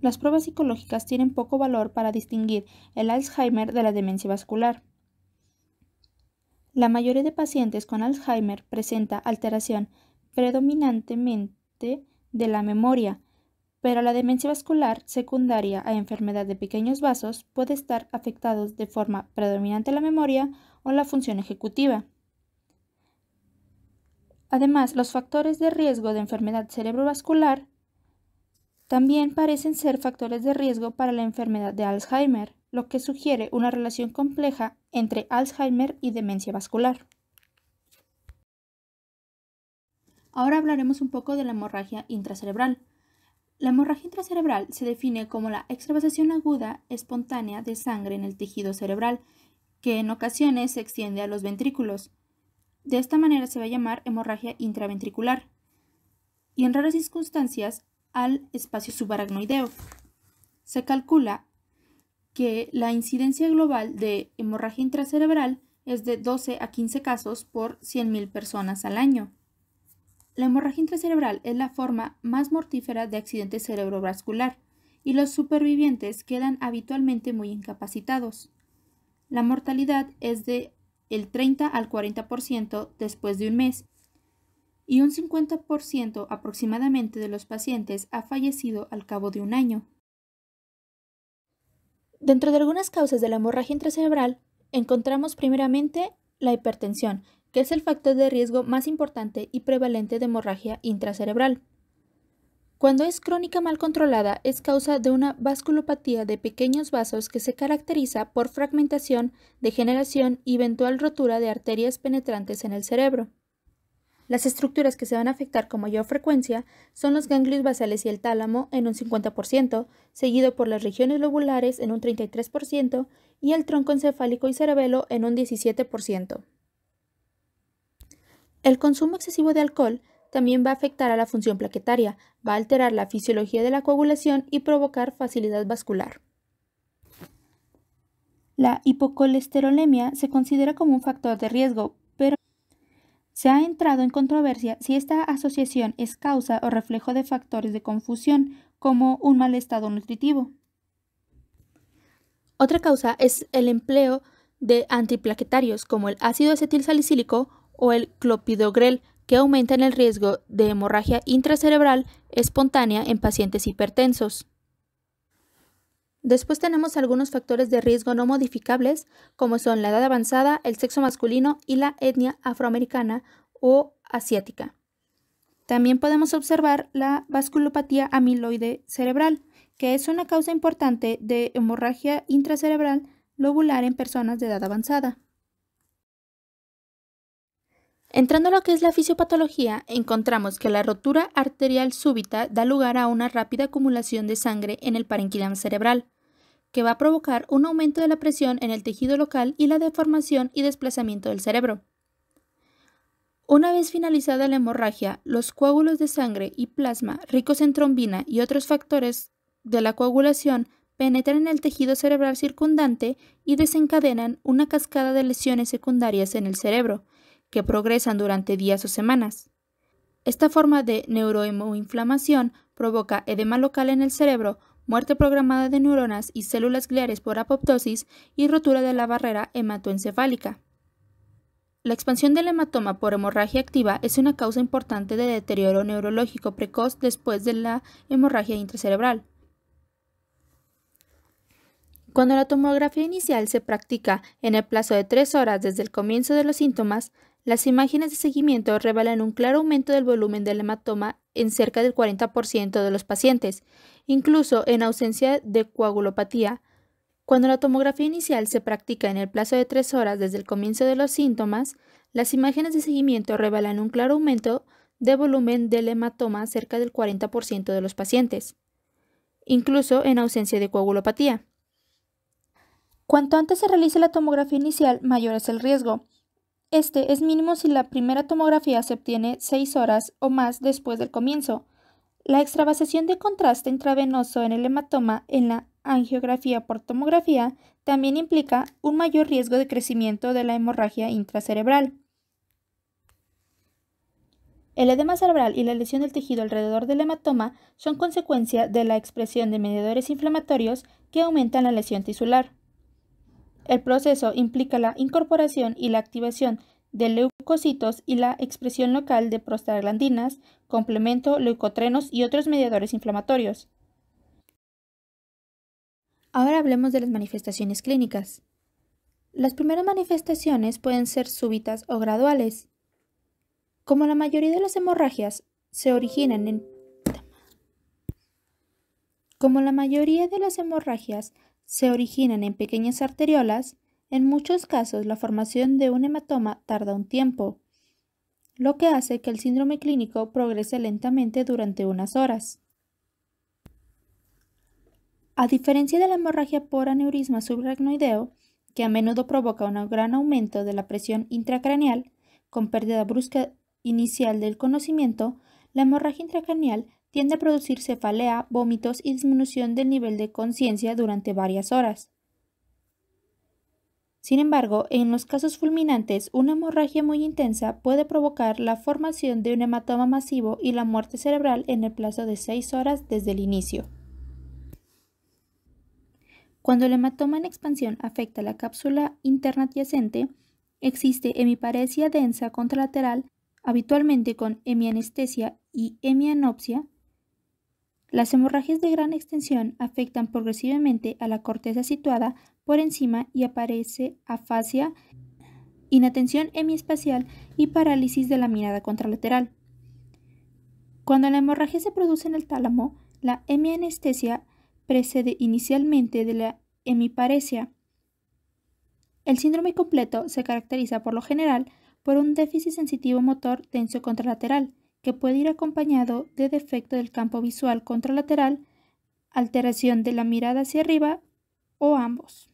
Las pruebas psicológicas tienen poco valor para distinguir el Alzheimer de la demencia vascular. La mayoría de pacientes con Alzheimer presenta alteración predominantemente de la memoria, pero la demencia vascular secundaria a enfermedad de pequeños vasos puede estar afectada de forma predominante la memoria o la función ejecutiva. Además, los factores de riesgo de enfermedad cerebrovascular también parecen ser factores de riesgo para la enfermedad de Alzheimer, lo que sugiere una relación compleja entre Alzheimer y demencia vascular. Ahora hablaremos un poco de la hemorragia intracerebral. La hemorragia intracerebral se define como la extravasación aguda espontánea de sangre en el tejido cerebral, que en ocasiones se extiende a los ventrículos. De esta manera se va a llamar hemorragia intraventricular. Y en raras circunstancias, al espacio subaracnoideo. Se calcula que la incidencia global de hemorragia intracerebral es de 12 a 15 casos por 100.000 personas al año. La hemorragia intracerebral es la forma más mortífera de accidente cerebrovascular y los supervivientes quedan habitualmente muy incapacitados. La mortalidad es de el 30 al 40% después de un mes y un 50% aproximadamente de los pacientes ha fallecido al cabo de un año. Dentro de algunas causas de la hemorragia intracerebral, encontramos primeramente la hipertensión, que es el factor de riesgo más importante y prevalente de hemorragia intracerebral. Cuando es crónica mal controlada, es causa de una vasculopatía de pequeños vasos que se caracteriza por fragmentación, degeneración y eventual rotura de arterias penetrantes en el cerebro. Las estructuras que se van a afectar con mayor frecuencia son los ganglios basales y el tálamo en un 50%, seguido por las regiones lobulares en un 33% y el tronco encefálico y cerebelo en un 17%. El consumo excesivo de alcohol también va a afectar a la función plaquetaria, va a alterar la fisiología de la coagulación y provocar facilidad vascular. La hipocolesterolemia se considera como un factor de riesgo se ha entrado en controversia si esta asociación es causa o reflejo de factores de confusión, como un mal estado nutritivo. Otra causa es el empleo de antiplaquetarios como el ácido acetilsalicílico o el clopidogrel, que aumentan el riesgo de hemorragia intracerebral espontánea en pacientes hipertensos. Después tenemos algunos factores de riesgo no modificables, como son la edad avanzada, el sexo masculino y la etnia afroamericana o asiática. También podemos observar la vasculopatía amiloide cerebral, que es una causa importante de hemorragia intracerebral lobular en personas de edad avanzada. Entrando a lo que es la fisiopatología, encontramos que la rotura arterial súbita da lugar a una rápida acumulación de sangre en el parenquilama cerebral, que va a provocar un aumento de la presión en el tejido local y la deformación y desplazamiento del cerebro. Una vez finalizada la hemorragia, los coágulos de sangre y plasma ricos en trombina y otros factores de la coagulación penetran en el tejido cerebral circundante y desencadenan una cascada de lesiones secundarias en el cerebro, que progresan durante días o semanas. Esta forma de neurohemoinflamación provoca edema local en el cerebro, muerte programada de neuronas y células gliales por apoptosis y rotura de la barrera hematoencefálica. La expansión del hematoma por hemorragia activa es una causa importante de deterioro neurológico precoz después de la hemorragia intracerebral. Cuando la tomografía inicial se practica en el plazo de tres horas desde el comienzo de los síntomas, las imágenes de seguimiento revelan un claro aumento del volumen del hematoma en cerca del 40% de los pacientes, incluso en ausencia de coagulopatía. Cuando la tomografía inicial se practica en el plazo de tres horas desde el comienzo de los síntomas, las imágenes de seguimiento revelan un claro aumento de volumen del hematoma cerca del 40% de los pacientes, incluso en ausencia de coagulopatía. Cuanto antes se realice la tomografía inicial, mayor es el riesgo. Este es mínimo si la primera tomografía se obtiene 6 horas o más después del comienzo. La extravasación de contraste intravenoso en el hematoma en la angiografía por tomografía también implica un mayor riesgo de crecimiento de la hemorragia intracerebral. El edema cerebral y la lesión del tejido alrededor del hematoma son consecuencia de la expresión de mediadores inflamatorios que aumentan la lesión tisular. El proceso implica la incorporación y la activación de leucocitos y la expresión local de prostaglandinas, complemento, leucotrenos y otros mediadores inflamatorios. Ahora hablemos de las manifestaciones clínicas. Las primeras manifestaciones pueden ser súbitas o graduales. Como la mayoría de las hemorragias se originan en como la mayoría de las hemorragias se originan en pequeñas arteriolas, en muchos casos la formación de un hematoma tarda un tiempo, lo que hace que el síndrome clínico progrese lentamente durante unas horas. A diferencia de la hemorragia por aneurisma subaracnoideo, que a menudo provoca un gran aumento de la presión intracraneal, con pérdida brusca inicial del conocimiento, la hemorragia intracraneal tiende a producir cefalea, vómitos y disminución del nivel de conciencia durante varias horas. Sin embargo, en los casos fulminantes, una hemorragia muy intensa puede provocar la formación de un hematoma masivo y la muerte cerebral en el plazo de 6 horas desde el inicio. Cuando el hematoma en expansión afecta la cápsula interna adyacente, existe hemiparesia densa contralateral, habitualmente con hemianestesia y hemianopsia, las hemorragias de gran extensión afectan progresivamente a la corteza situada por encima y aparece afasia, inatención hemiespacial y parálisis de la mirada contralateral. Cuando la hemorragia se produce en el tálamo, la hemianestesia precede inicialmente de la hemiparesia. El síndrome completo se caracteriza por lo general por un déficit sensitivo motor tenso contralateral, que puede ir acompañado de defecto del campo visual contralateral, alteración de la mirada hacia arriba o ambos.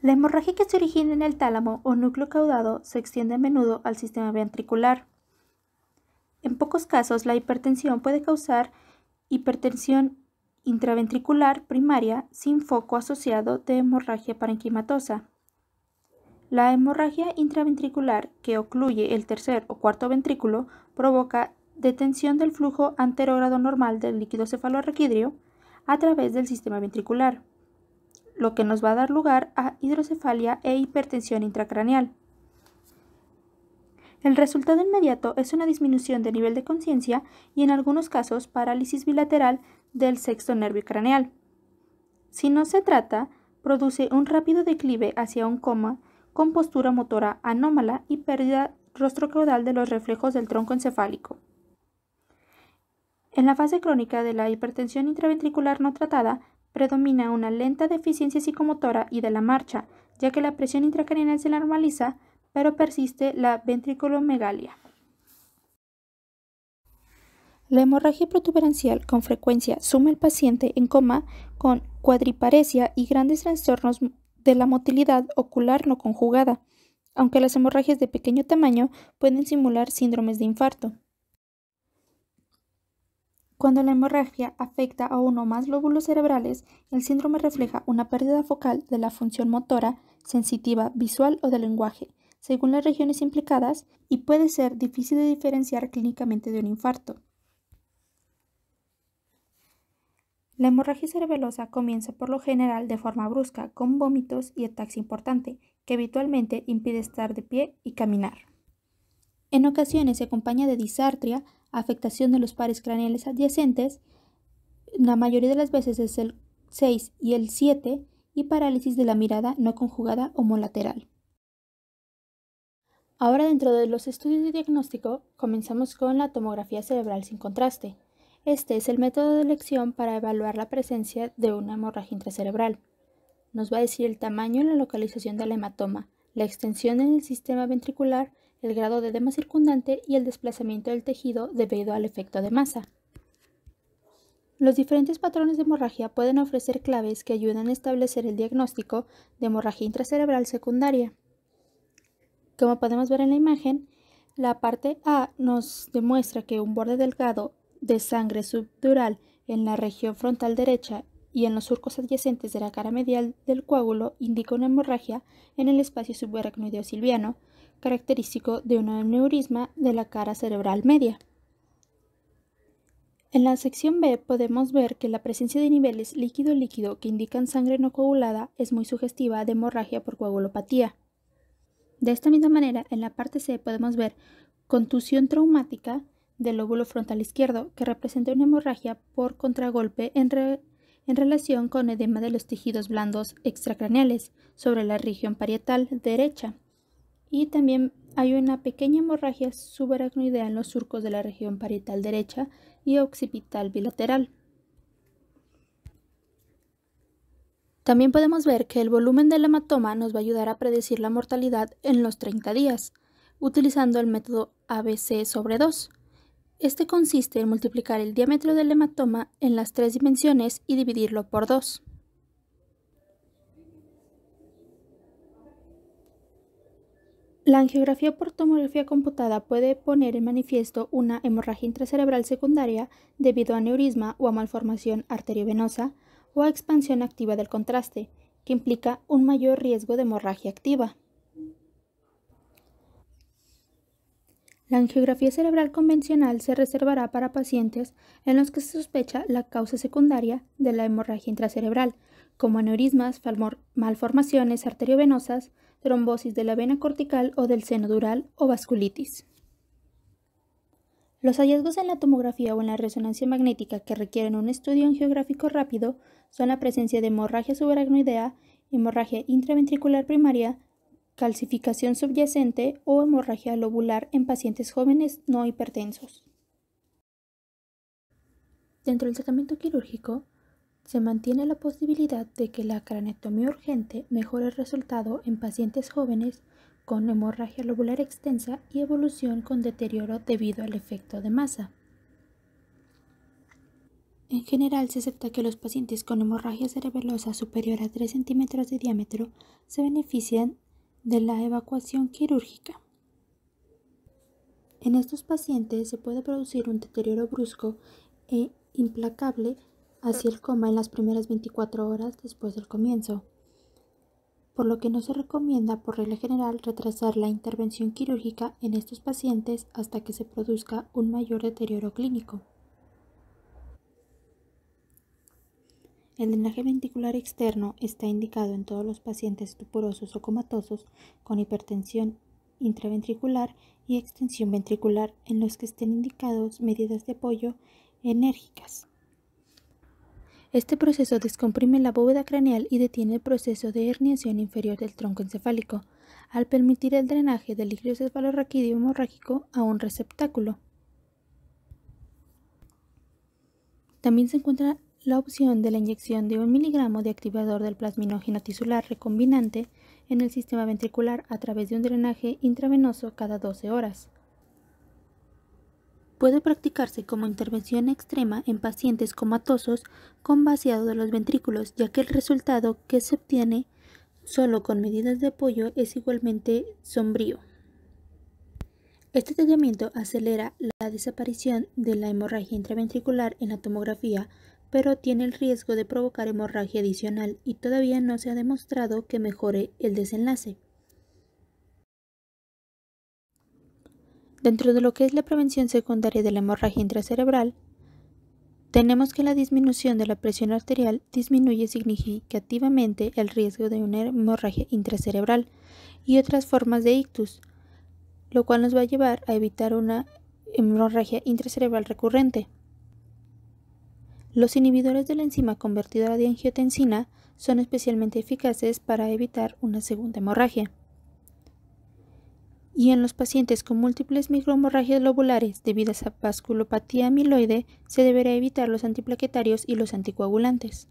La hemorragia que se origina en el tálamo o núcleo caudado se extiende a menudo al sistema ventricular. En pocos casos, la hipertensión puede causar hipertensión intraventricular primaria sin foco asociado de hemorragia parenquimatosa. La hemorragia intraventricular, que ocluye el tercer o cuarto ventrículo, provoca detención del flujo anterógrado normal del líquido cefalorraquídeo a través del sistema ventricular, lo que nos va a dar lugar a hidrocefalia e hipertensión intracraneal. El resultado inmediato es una disminución de nivel de conciencia y en algunos casos parálisis bilateral del sexto nervio craneal. Si no se trata, produce un rápido declive hacia un coma con postura motora anómala y pérdida rostro caudal de los reflejos del tronco encefálico. En la fase crónica de la hipertensión intraventricular no tratada, predomina una lenta deficiencia psicomotora y de la marcha, ya que la presión intracranial se normaliza, pero persiste la ventriculomegalia. La hemorragia protuberancial con frecuencia suma al paciente en coma con cuadriparesia y grandes trastornos de la motilidad ocular no conjugada, aunque las hemorragias de pequeño tamaño pueden simular síndromes de infarto. Cuando la hemorragia afecta a uno o más lóbulos cerebrales, el síndrome refleja una pérdida focal de la función motora, sensitiva, visual o del lenguaje, según las regiones implicadas, y puede ser difícil de diferenciar clínicamente de un infarto. La hemorragia cerebelosa comienza por lo general de forma brusca, con vómitos y ataxia importante, que habitualmente impide estar de pie y caminar. En ocasiones se acompaña de disartria, afectación de los pares craneales adyacentes, la mayoría de las veces es el 6 y el 7, y parálisis de la mirada no conjugada o homolateral. Ahora dentro de los estudios de diagnóstico comenzamos con la tomografía cerebral sin contraste. Este es el método de elección para evaluar la presencia de una hemorragia intracerebral. Nos va a decir el tamaño y la localización del hematoma, la extensión en el sistema ventricular, el grado de edema circundante y el desplazamiento del tejido debido al efecto de masa. Los diferentes patrones de hemorragia pueden ofrecer claves que ayudan a establecer el diagnóstico de hemorragia intracerebral secundaria. Como podemos ver en la imagen, la parte A nos demuestra que un borde delgado de sangre subdural en la región frontal derecha y en los surcos adyacentes de la cara medial del coágulo indica una hemorragia en el espacio subaracnoideo silviano, característico de un aneurisma de la cara cerebral media. En la sección B podemos ver que la presencia de niveles líquido-líquido que indican sangre no coagulada es muy sugestiva de hemorragia por coagulopatía. De esta misma manera, en la parte C podemos ver contusión traumática del lóbulo frontal izquierdo, que representa una hemorragia por contragolpe en, relación con edema de los tejidos blandos extracraneales sobre la región parietal derecha. Y también hay una pequeña hemorragia subaracnoidea en los surcos de la región parietal derecha y occipital bilateral. También podemos ver que el volumen del hematoma nos va a ayudar a predecir la mortalidad en los 30 días, utilizando el método ABC sobre 2. Este consiste en multiplicar el diámetro del hematoma en las tres dimensiones y dividirlo por dos. La angiografía por tomografía computada puede poner en manifiesto una hemorragia intracerebral secundaria debido a neurisma o a malformación arteriovenosa o a expansión activa del contraste, que implica un mayor riesgo de hemorragia activa. La angiografía cerebral convencional se reservará para pacientes en los que se sospecha la causa secundaria de la hemorragia intracerebral, como aneurismas, malformaciones arteriovenosas, trombosis de la vena cortical o del seno dural o vasculitis. Los hallazgos en la tomografía o en la resonancia magnética que requieren un estudio angiográfico rápido son la presencia de hemorragia subaracnoidea, hemorragia intraventricular primaria, calcificación subyacente o hemorragia lobular en pacientes jóvenes no hipertensos. Dentro del tratamiento quirúrgico, se mantiene la posibilidad de que la cranectomía urgente mejore el resultado en pacientes jóvenes con hemorragia lobular extensa y evolución con deterioro debido al efecto de masa. En general, se acepta que los pacientes con hemorragia cerebelosa superior a 3 centímetros de diámetro se benefician de la evacuación quirúrgica. En estos pacientes se puede producir un deterioro brusco e implacable hacia el coma en las primeras 24 horas después del comienzo, por lo que no se recomienda por regla general retrasar la intervención quirúrgica en estos pacientes hasta que se produzca un mayor deterioro clínico. El drenaje ventricular externo está indicado en todos los pacientes tupurosos o comatosos con hipertensión intraventricular y extensión ventricular en los que estén indicados medidas de apoyo enérgicas. Este proceso descomprime la bóveda craneal y detiene el proceso de herniación inferior del tronco encefálico, al permitir el drenaje del líquido cefalorraquídeo hemorrágico a un receptáculo. También se encuentra la opción de la inyección de un miligramo de activador del plasminógeno tisular recombinante en el sistema ventricular a través de un drenaje intravenoso cada 12 horas. Puede practicarse como intervención extrema en pacientes comatosos con vaciado de los ventrículos, ya que el resultado que se obtiene solo con medidas de apoyo es igualmente sombrío. Este tratamiento acelera la desaparición de la hemorragia intraventricular en la tomografía pero tiene el riesgo de provocar hemorragia adicional y todavía no se ha demostrado que mejore el desenlace. Dentro de lo que es la prevención secundaria de la hemorragia intracerebral, tenemos que la disminución de la presión arterial disminuye significativamente el riesgo de una hemorragia intracerebral y otras formas de ictus, lo cual nos va a llevar a evitar una hemorragia intracerebral recurrente. Los inhibidores de la enzima convertidora de angiotensina son especialmente eficaces para evitar una segunda hemorragia. Y en los pacientes con múltiples microhemorragias lobulares debidas a vasculopatía amiloide, se deberá evitar los antiplaquetarios y los anticoagulantes.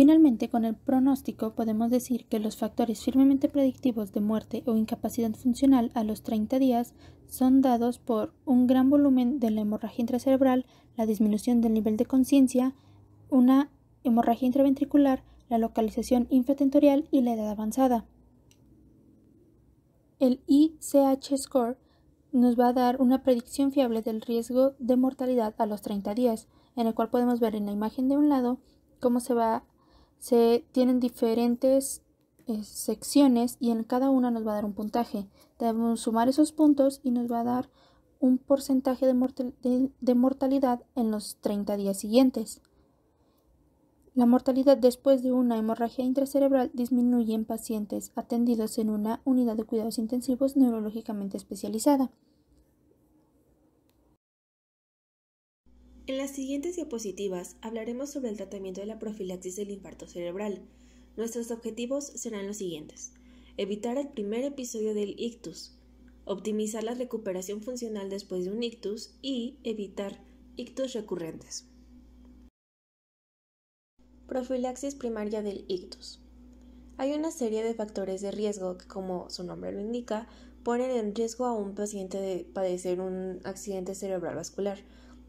Finalmente, con el pronóstico podemos decir que los factores firmemente predictivos de muerte o incapacidad funcional a los 30 días son dados por un gran volumen de la hemorragia intracerebral, la disminución del nivel de conciencia, una hemorragia intraventricular, la localización infratentorial y la edad avanzada. El ICH score nos va a dar una predicción fiable del riesgo de mortalidad a los 30 días, en el cual podemos ver en la imagen de un lado cómo se va se tienen diferentes eh, secciones y en cada una nos va a dar un puntaje. Debemos sumar esos puntos y nos va a dar un porcentaje de, de mortalidad en los 30 días siguientes. La mortalidad después de una hemorragia intracerebral disminuye en pacientes atendidos en una unidad de cuidados intensivos neurológicamente especializada. En las siguientes diapositivas hablaremos sobre el tratamiento de la profilaxis del infarto cerebral. Nuestros objetivos serán los siguientes. Evitar el primer episodio del ictus, optimizar la recuperación funcional después de un ictus y evitar ictus recurrentes. Profilaxis primaria del ictus. Hay una serie de factores de riesgo que, como su nombre lo indica, ponen en riesgo a un paciente de padecer un accidente cerebral vascular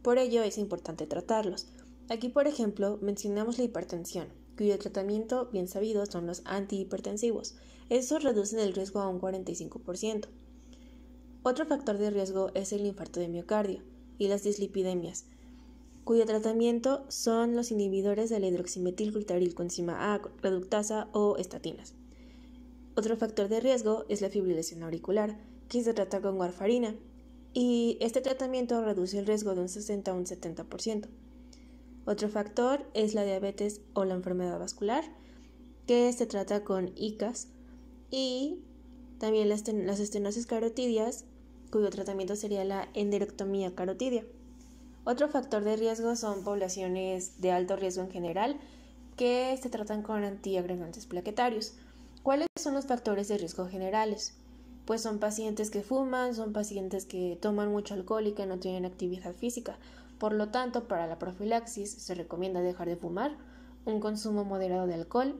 por ello es importante tratarlos. Aquí, por ejemplo, mencionamos la hipertensión, cuyo tratamiento bien sabido son los antihipertensivos. Estos reducen el riesgo a un 45%. Otro factor de riesgo es el infarto de miocardio y las dislipidemias, cuyo tratamiento son los inhibidores de la hidroximetilglutaril A reductasa o estatinas. Otro factor de riesgo es la fibrilación auricular, que se trata con warfarina, y este tratamiento reduce el riesgo de un 60 a un 70%. Otro factor es la diabetes o la enfermedad vascular, que se trata con ICAS y también las, estenosis carotidias, cuyo tratamiento sería la enderectomía carotidia. Otro factor de riesgo son poblaciones de alto riesgo en general que se tratan con antiagregantes plaquetarios. ¿Cuáles son los factores de riesgo generales? pues son pacientes que fuman, son pacientes que toman mucho alcohol y que no tienen actividad física. Por lo tanto, para la profilaxis se recomienda dejar de fumar, un consumo moderado de alcohol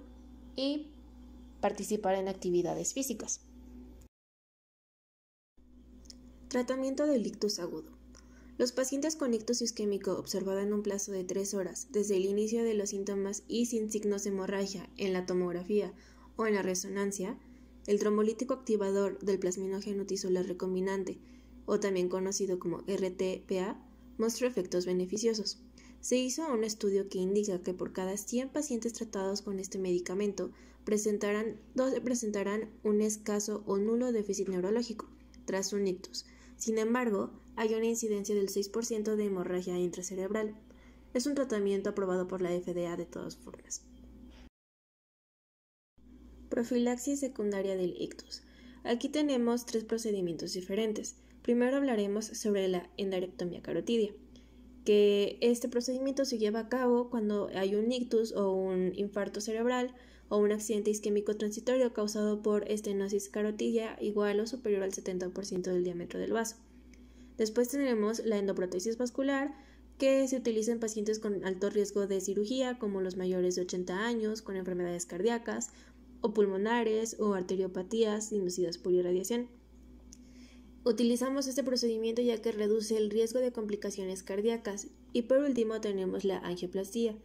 y participar en actividades físicas. Tratamiento del ictus agudo. Los pacientes con ictus isquémico observado en un plazo de 3 horas desde el inicio de los síntomas y sin signos de hemorragia en la tomografía o en la resonancia el trombolítico activador del plasminógeno tisular recombinante, o también conocido como RTPA, mostró efectos beneficiosos. Se hizo un estudio que indica que por cada 100 pacientes tratados con este medicamento, presentarán, presentarán un escaso o nulo déficit neurológico tras un ictus. Sin embargo, hay una incidencia del 6% de hemorragia intracerebral. Es un tratamiento aprobado por la FDA de todas formas. Profilaxis secundaria del ictus. Aquí tenemos tres procedimientos diferentes. Primero hablaremos sobre la endarectomía carotidia, que este procedimiento se lleva a cabo cuando hay un ictus o un infarto cerebral o un accidente isquémico transitorio causado por estenosis carotidia igual o superior al 70% del diámetro del vaso. Después tenemos la endoprotesis vascular, que se utiliza en pacientes con alto riesgo de cirugía, como los mayores de 80 años, con enfermedades cardíacas o pulmonares o arteriopatías inducidas por irradiación. Utilizamos este procedimiento ya que reduce el riesgo de complicaciones cardíacas y por último tenemos la angioplastía,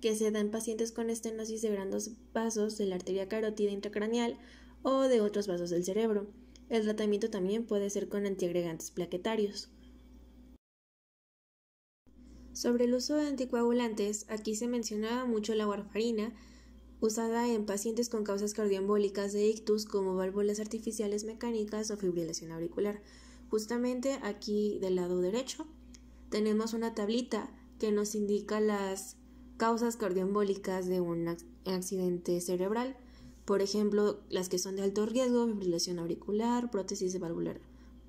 que se da en pacientes con estenosis de grandes vasos de la arteria carótida intracraneal o de otros vasos del cerebro. El tratamiento también puede ser con antiagregantes plaquetarios. Sobre el uso de anticoagulantes, aquí se mencionaba mucho la warfarina, usada en pacientes con causas cardioembólicas de ictus como válvulas artificiales mecánicas o fibrilación auricular. Justamente aquí del lado derecho tenemos una tablita que nos indica las causas cardioembólicas de un accidente cerebral. Por ejemplo, las que son de alto riesgo, fibrilación auricular, prótesis de válvula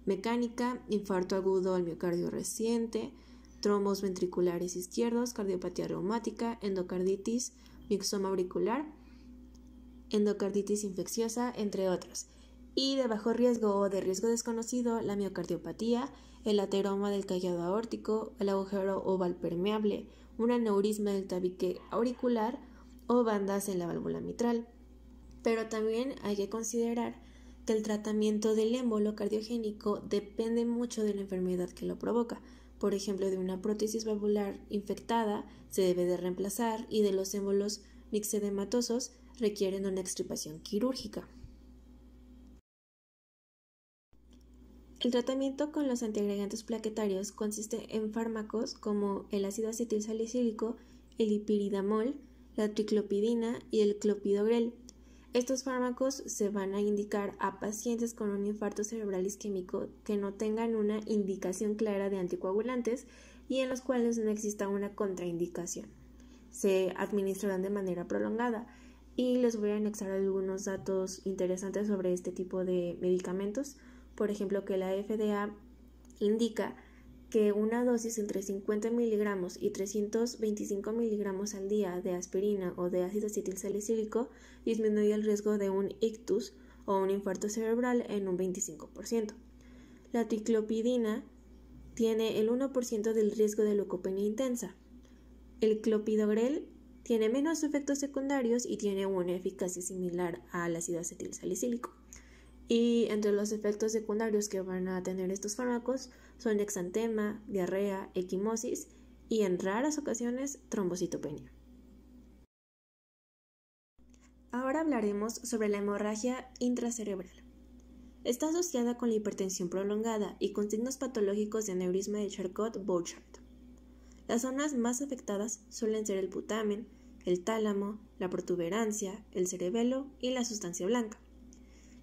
mecánica, infarto agudo al miocardio reciente, trombos ventriculares izquierdos, cardiopatía reumática, endocarditis, mixoma auricular, endocarditis infecciosa, entre otros. Y de bajo riesgo o de riesgo desconocido, la miocardiopatía, el ateroma del callado aórtico, el agujero oval permeable, un aneurisma del tabique auricular o bandas en la válvula mitral. Pero también hay que considerar que el tratamiento del émbolo cardiogénico depende mucho de la enfermedad que lo provoca por ejemplo, de una prótesis valvular infectada, se debe de reemplazar y de los émbolos mixedematosos requieren una extirpación quirúrgica. El tratamiento con los antiagregantes plaquetarios consiste en fármacos como el ácido acetilsalicílico, el ipiridamol, la triclopidina y el clopidogrel estos fármacos se van a indicar a pacientes con un infarto cerebral isquémico que no tengan una indicación clara de anticoagulantes y en los cuales no exista una contraindicación. Se administrarán de manera prolongada y les voy a anexar algunos datos interesantes sobre este tipo de medicamentos. Por ejemplo, que la FDA indica que una dosis entre 50 miligramos y 325 miligramos al día de aspirina o de ácido acetilsalicílico disminuye el riesgo de un ictus o un infarto cerebral en un 25%. La ticlopidina tiene el 1% del riesgo de leucopenia intensa. El clopidogrel tiene menos efectos secundarios y tiene una eficacia similar al ácido acetilsalicílico. Y entre los efectos secundarios que van a tener estos fármacos son exantema, diarrea, equimosis y en raras ocasiones trombocitopenia. Ahora hablaremos sobre la hemorragia intracerebral. Está asociada con la hipertensión prolongada y con signos patológicos de aneurisma de Charcot-Bouchard. Las zonas más afectadas suelen ser el putamen, el tálamo, la protuberancia, el cerebelo y la sustancia blanca.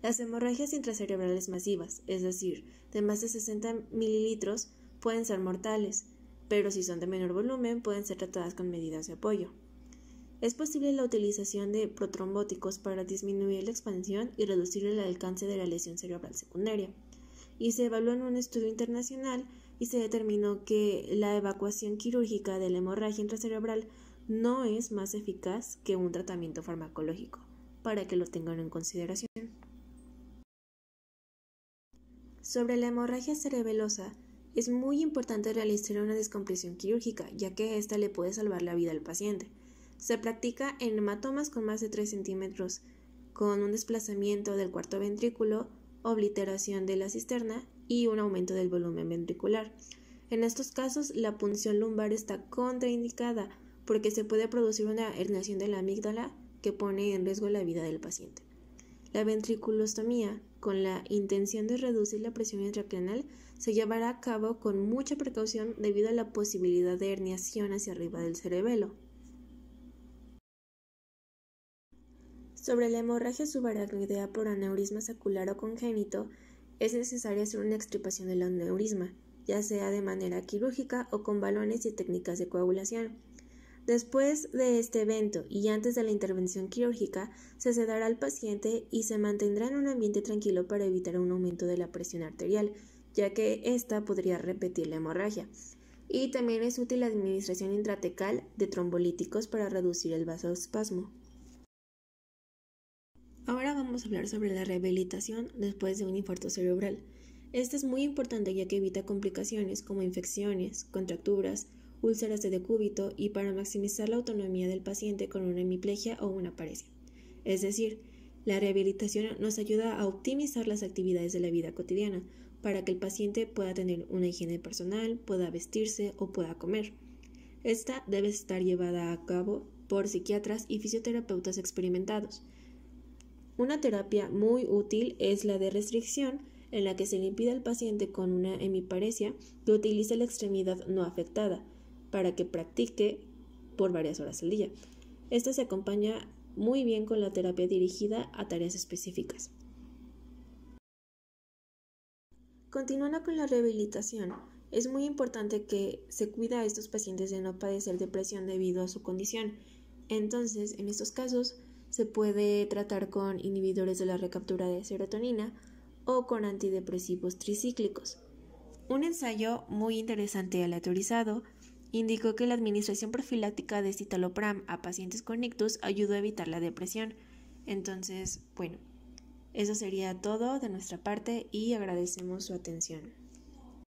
Las hemorragias intracerebrales masivas, es decir, de más de 60 mililitros, pueden ser mortales, pero si son de menor volumen pueden ser tratadas con medidas de apoyo. Es posible la utilización de protrombóticos para disminuir la expansión y reducir el alcance de la lesión cerebral secundaria. Y se evaluó en un estudio internacional y se determinó que la evacuación quirúrgica de la hemorragia intracerebral no es más eficaz que un tratamiento farmacológico, para que lo tengan en consideración. Sobre la hemorragia cerebelosa, es muy importante realizar una descompresión quirúrgica, ya que ésta le puede salvar la vida al paciente. Se practica en hematomas con más de 3 centímetros, con un desplazamiento del cuarto ventrículo, obliteración de la cisterna y un aumento del volumen ventricular. En estos casos, la punción lumbar está contraindicada porque se puede producir una herniación de la amígdala que pone en riesgo la vida del paciente. La ventriculostomía, con la intención de reducir la presión intracranial, se llevará a cabo con mucha precaución debido a la posibilidad de herniación hacia arriba del cerebelo. Sobre la hemorragia subaracnoidea por aneurisma sacular o congénito, es necesario hacer una extirpación del aneurisma, ya sea de manera quirúrgica o con balones y técnicas de coagulación. Después de este evento y antes de la intervención quirúrgica, se sedará al paciente y se mantendrá en un ambiente tranquilo para evitar un aumento de la presión arterial, ya que ésta podría repetir la hemorragia. Y también es útil la administración intratecal de trombolíticos para reducir el vasospasmo. Ahora vamos a hablar sobre la rehabilitación después de un infarto cerebral. Esta es muy importante ya que evita complicaciones como infecciones, contracturas, úlceras de decúbito y para maximizar la autonomía del paciente con una hemiplegia o una paresia. Es decir, la rehabilitación nos ayuda a optimizar las actividades de la vida cotidiana para que el paciente pueda tener una higiene personal, pueda vestirse o pueda comer. Esta debe estar llevada a cabo por psiquiatras y fisioterapeutas experimentados. Una terapia muy útil es la de restricción, en la que se le impide al paciente con una hemiparesia que utilice la extremidad no afectada, para que practique por varias horas al día. Esto se acompaña muy bien con la terapia dirigida a tareas específicas. Continuando con la rehabilitación, es muy importante que se cuida a estos pacientes de no padecer depresión debido a su condición. Entonces, en estos casos, se puede tratar con inhibidores de la recaptura de serotonina o con antidepresivos tricíclicos. Un ensayo muy interesante aleatorizado indicó que la administración profiláctica de citalopram a pacientes con ictus ayudó a evitar la depresión. Entonces, bueno, eso sería todo de nuestra parte y agradecemos su atención.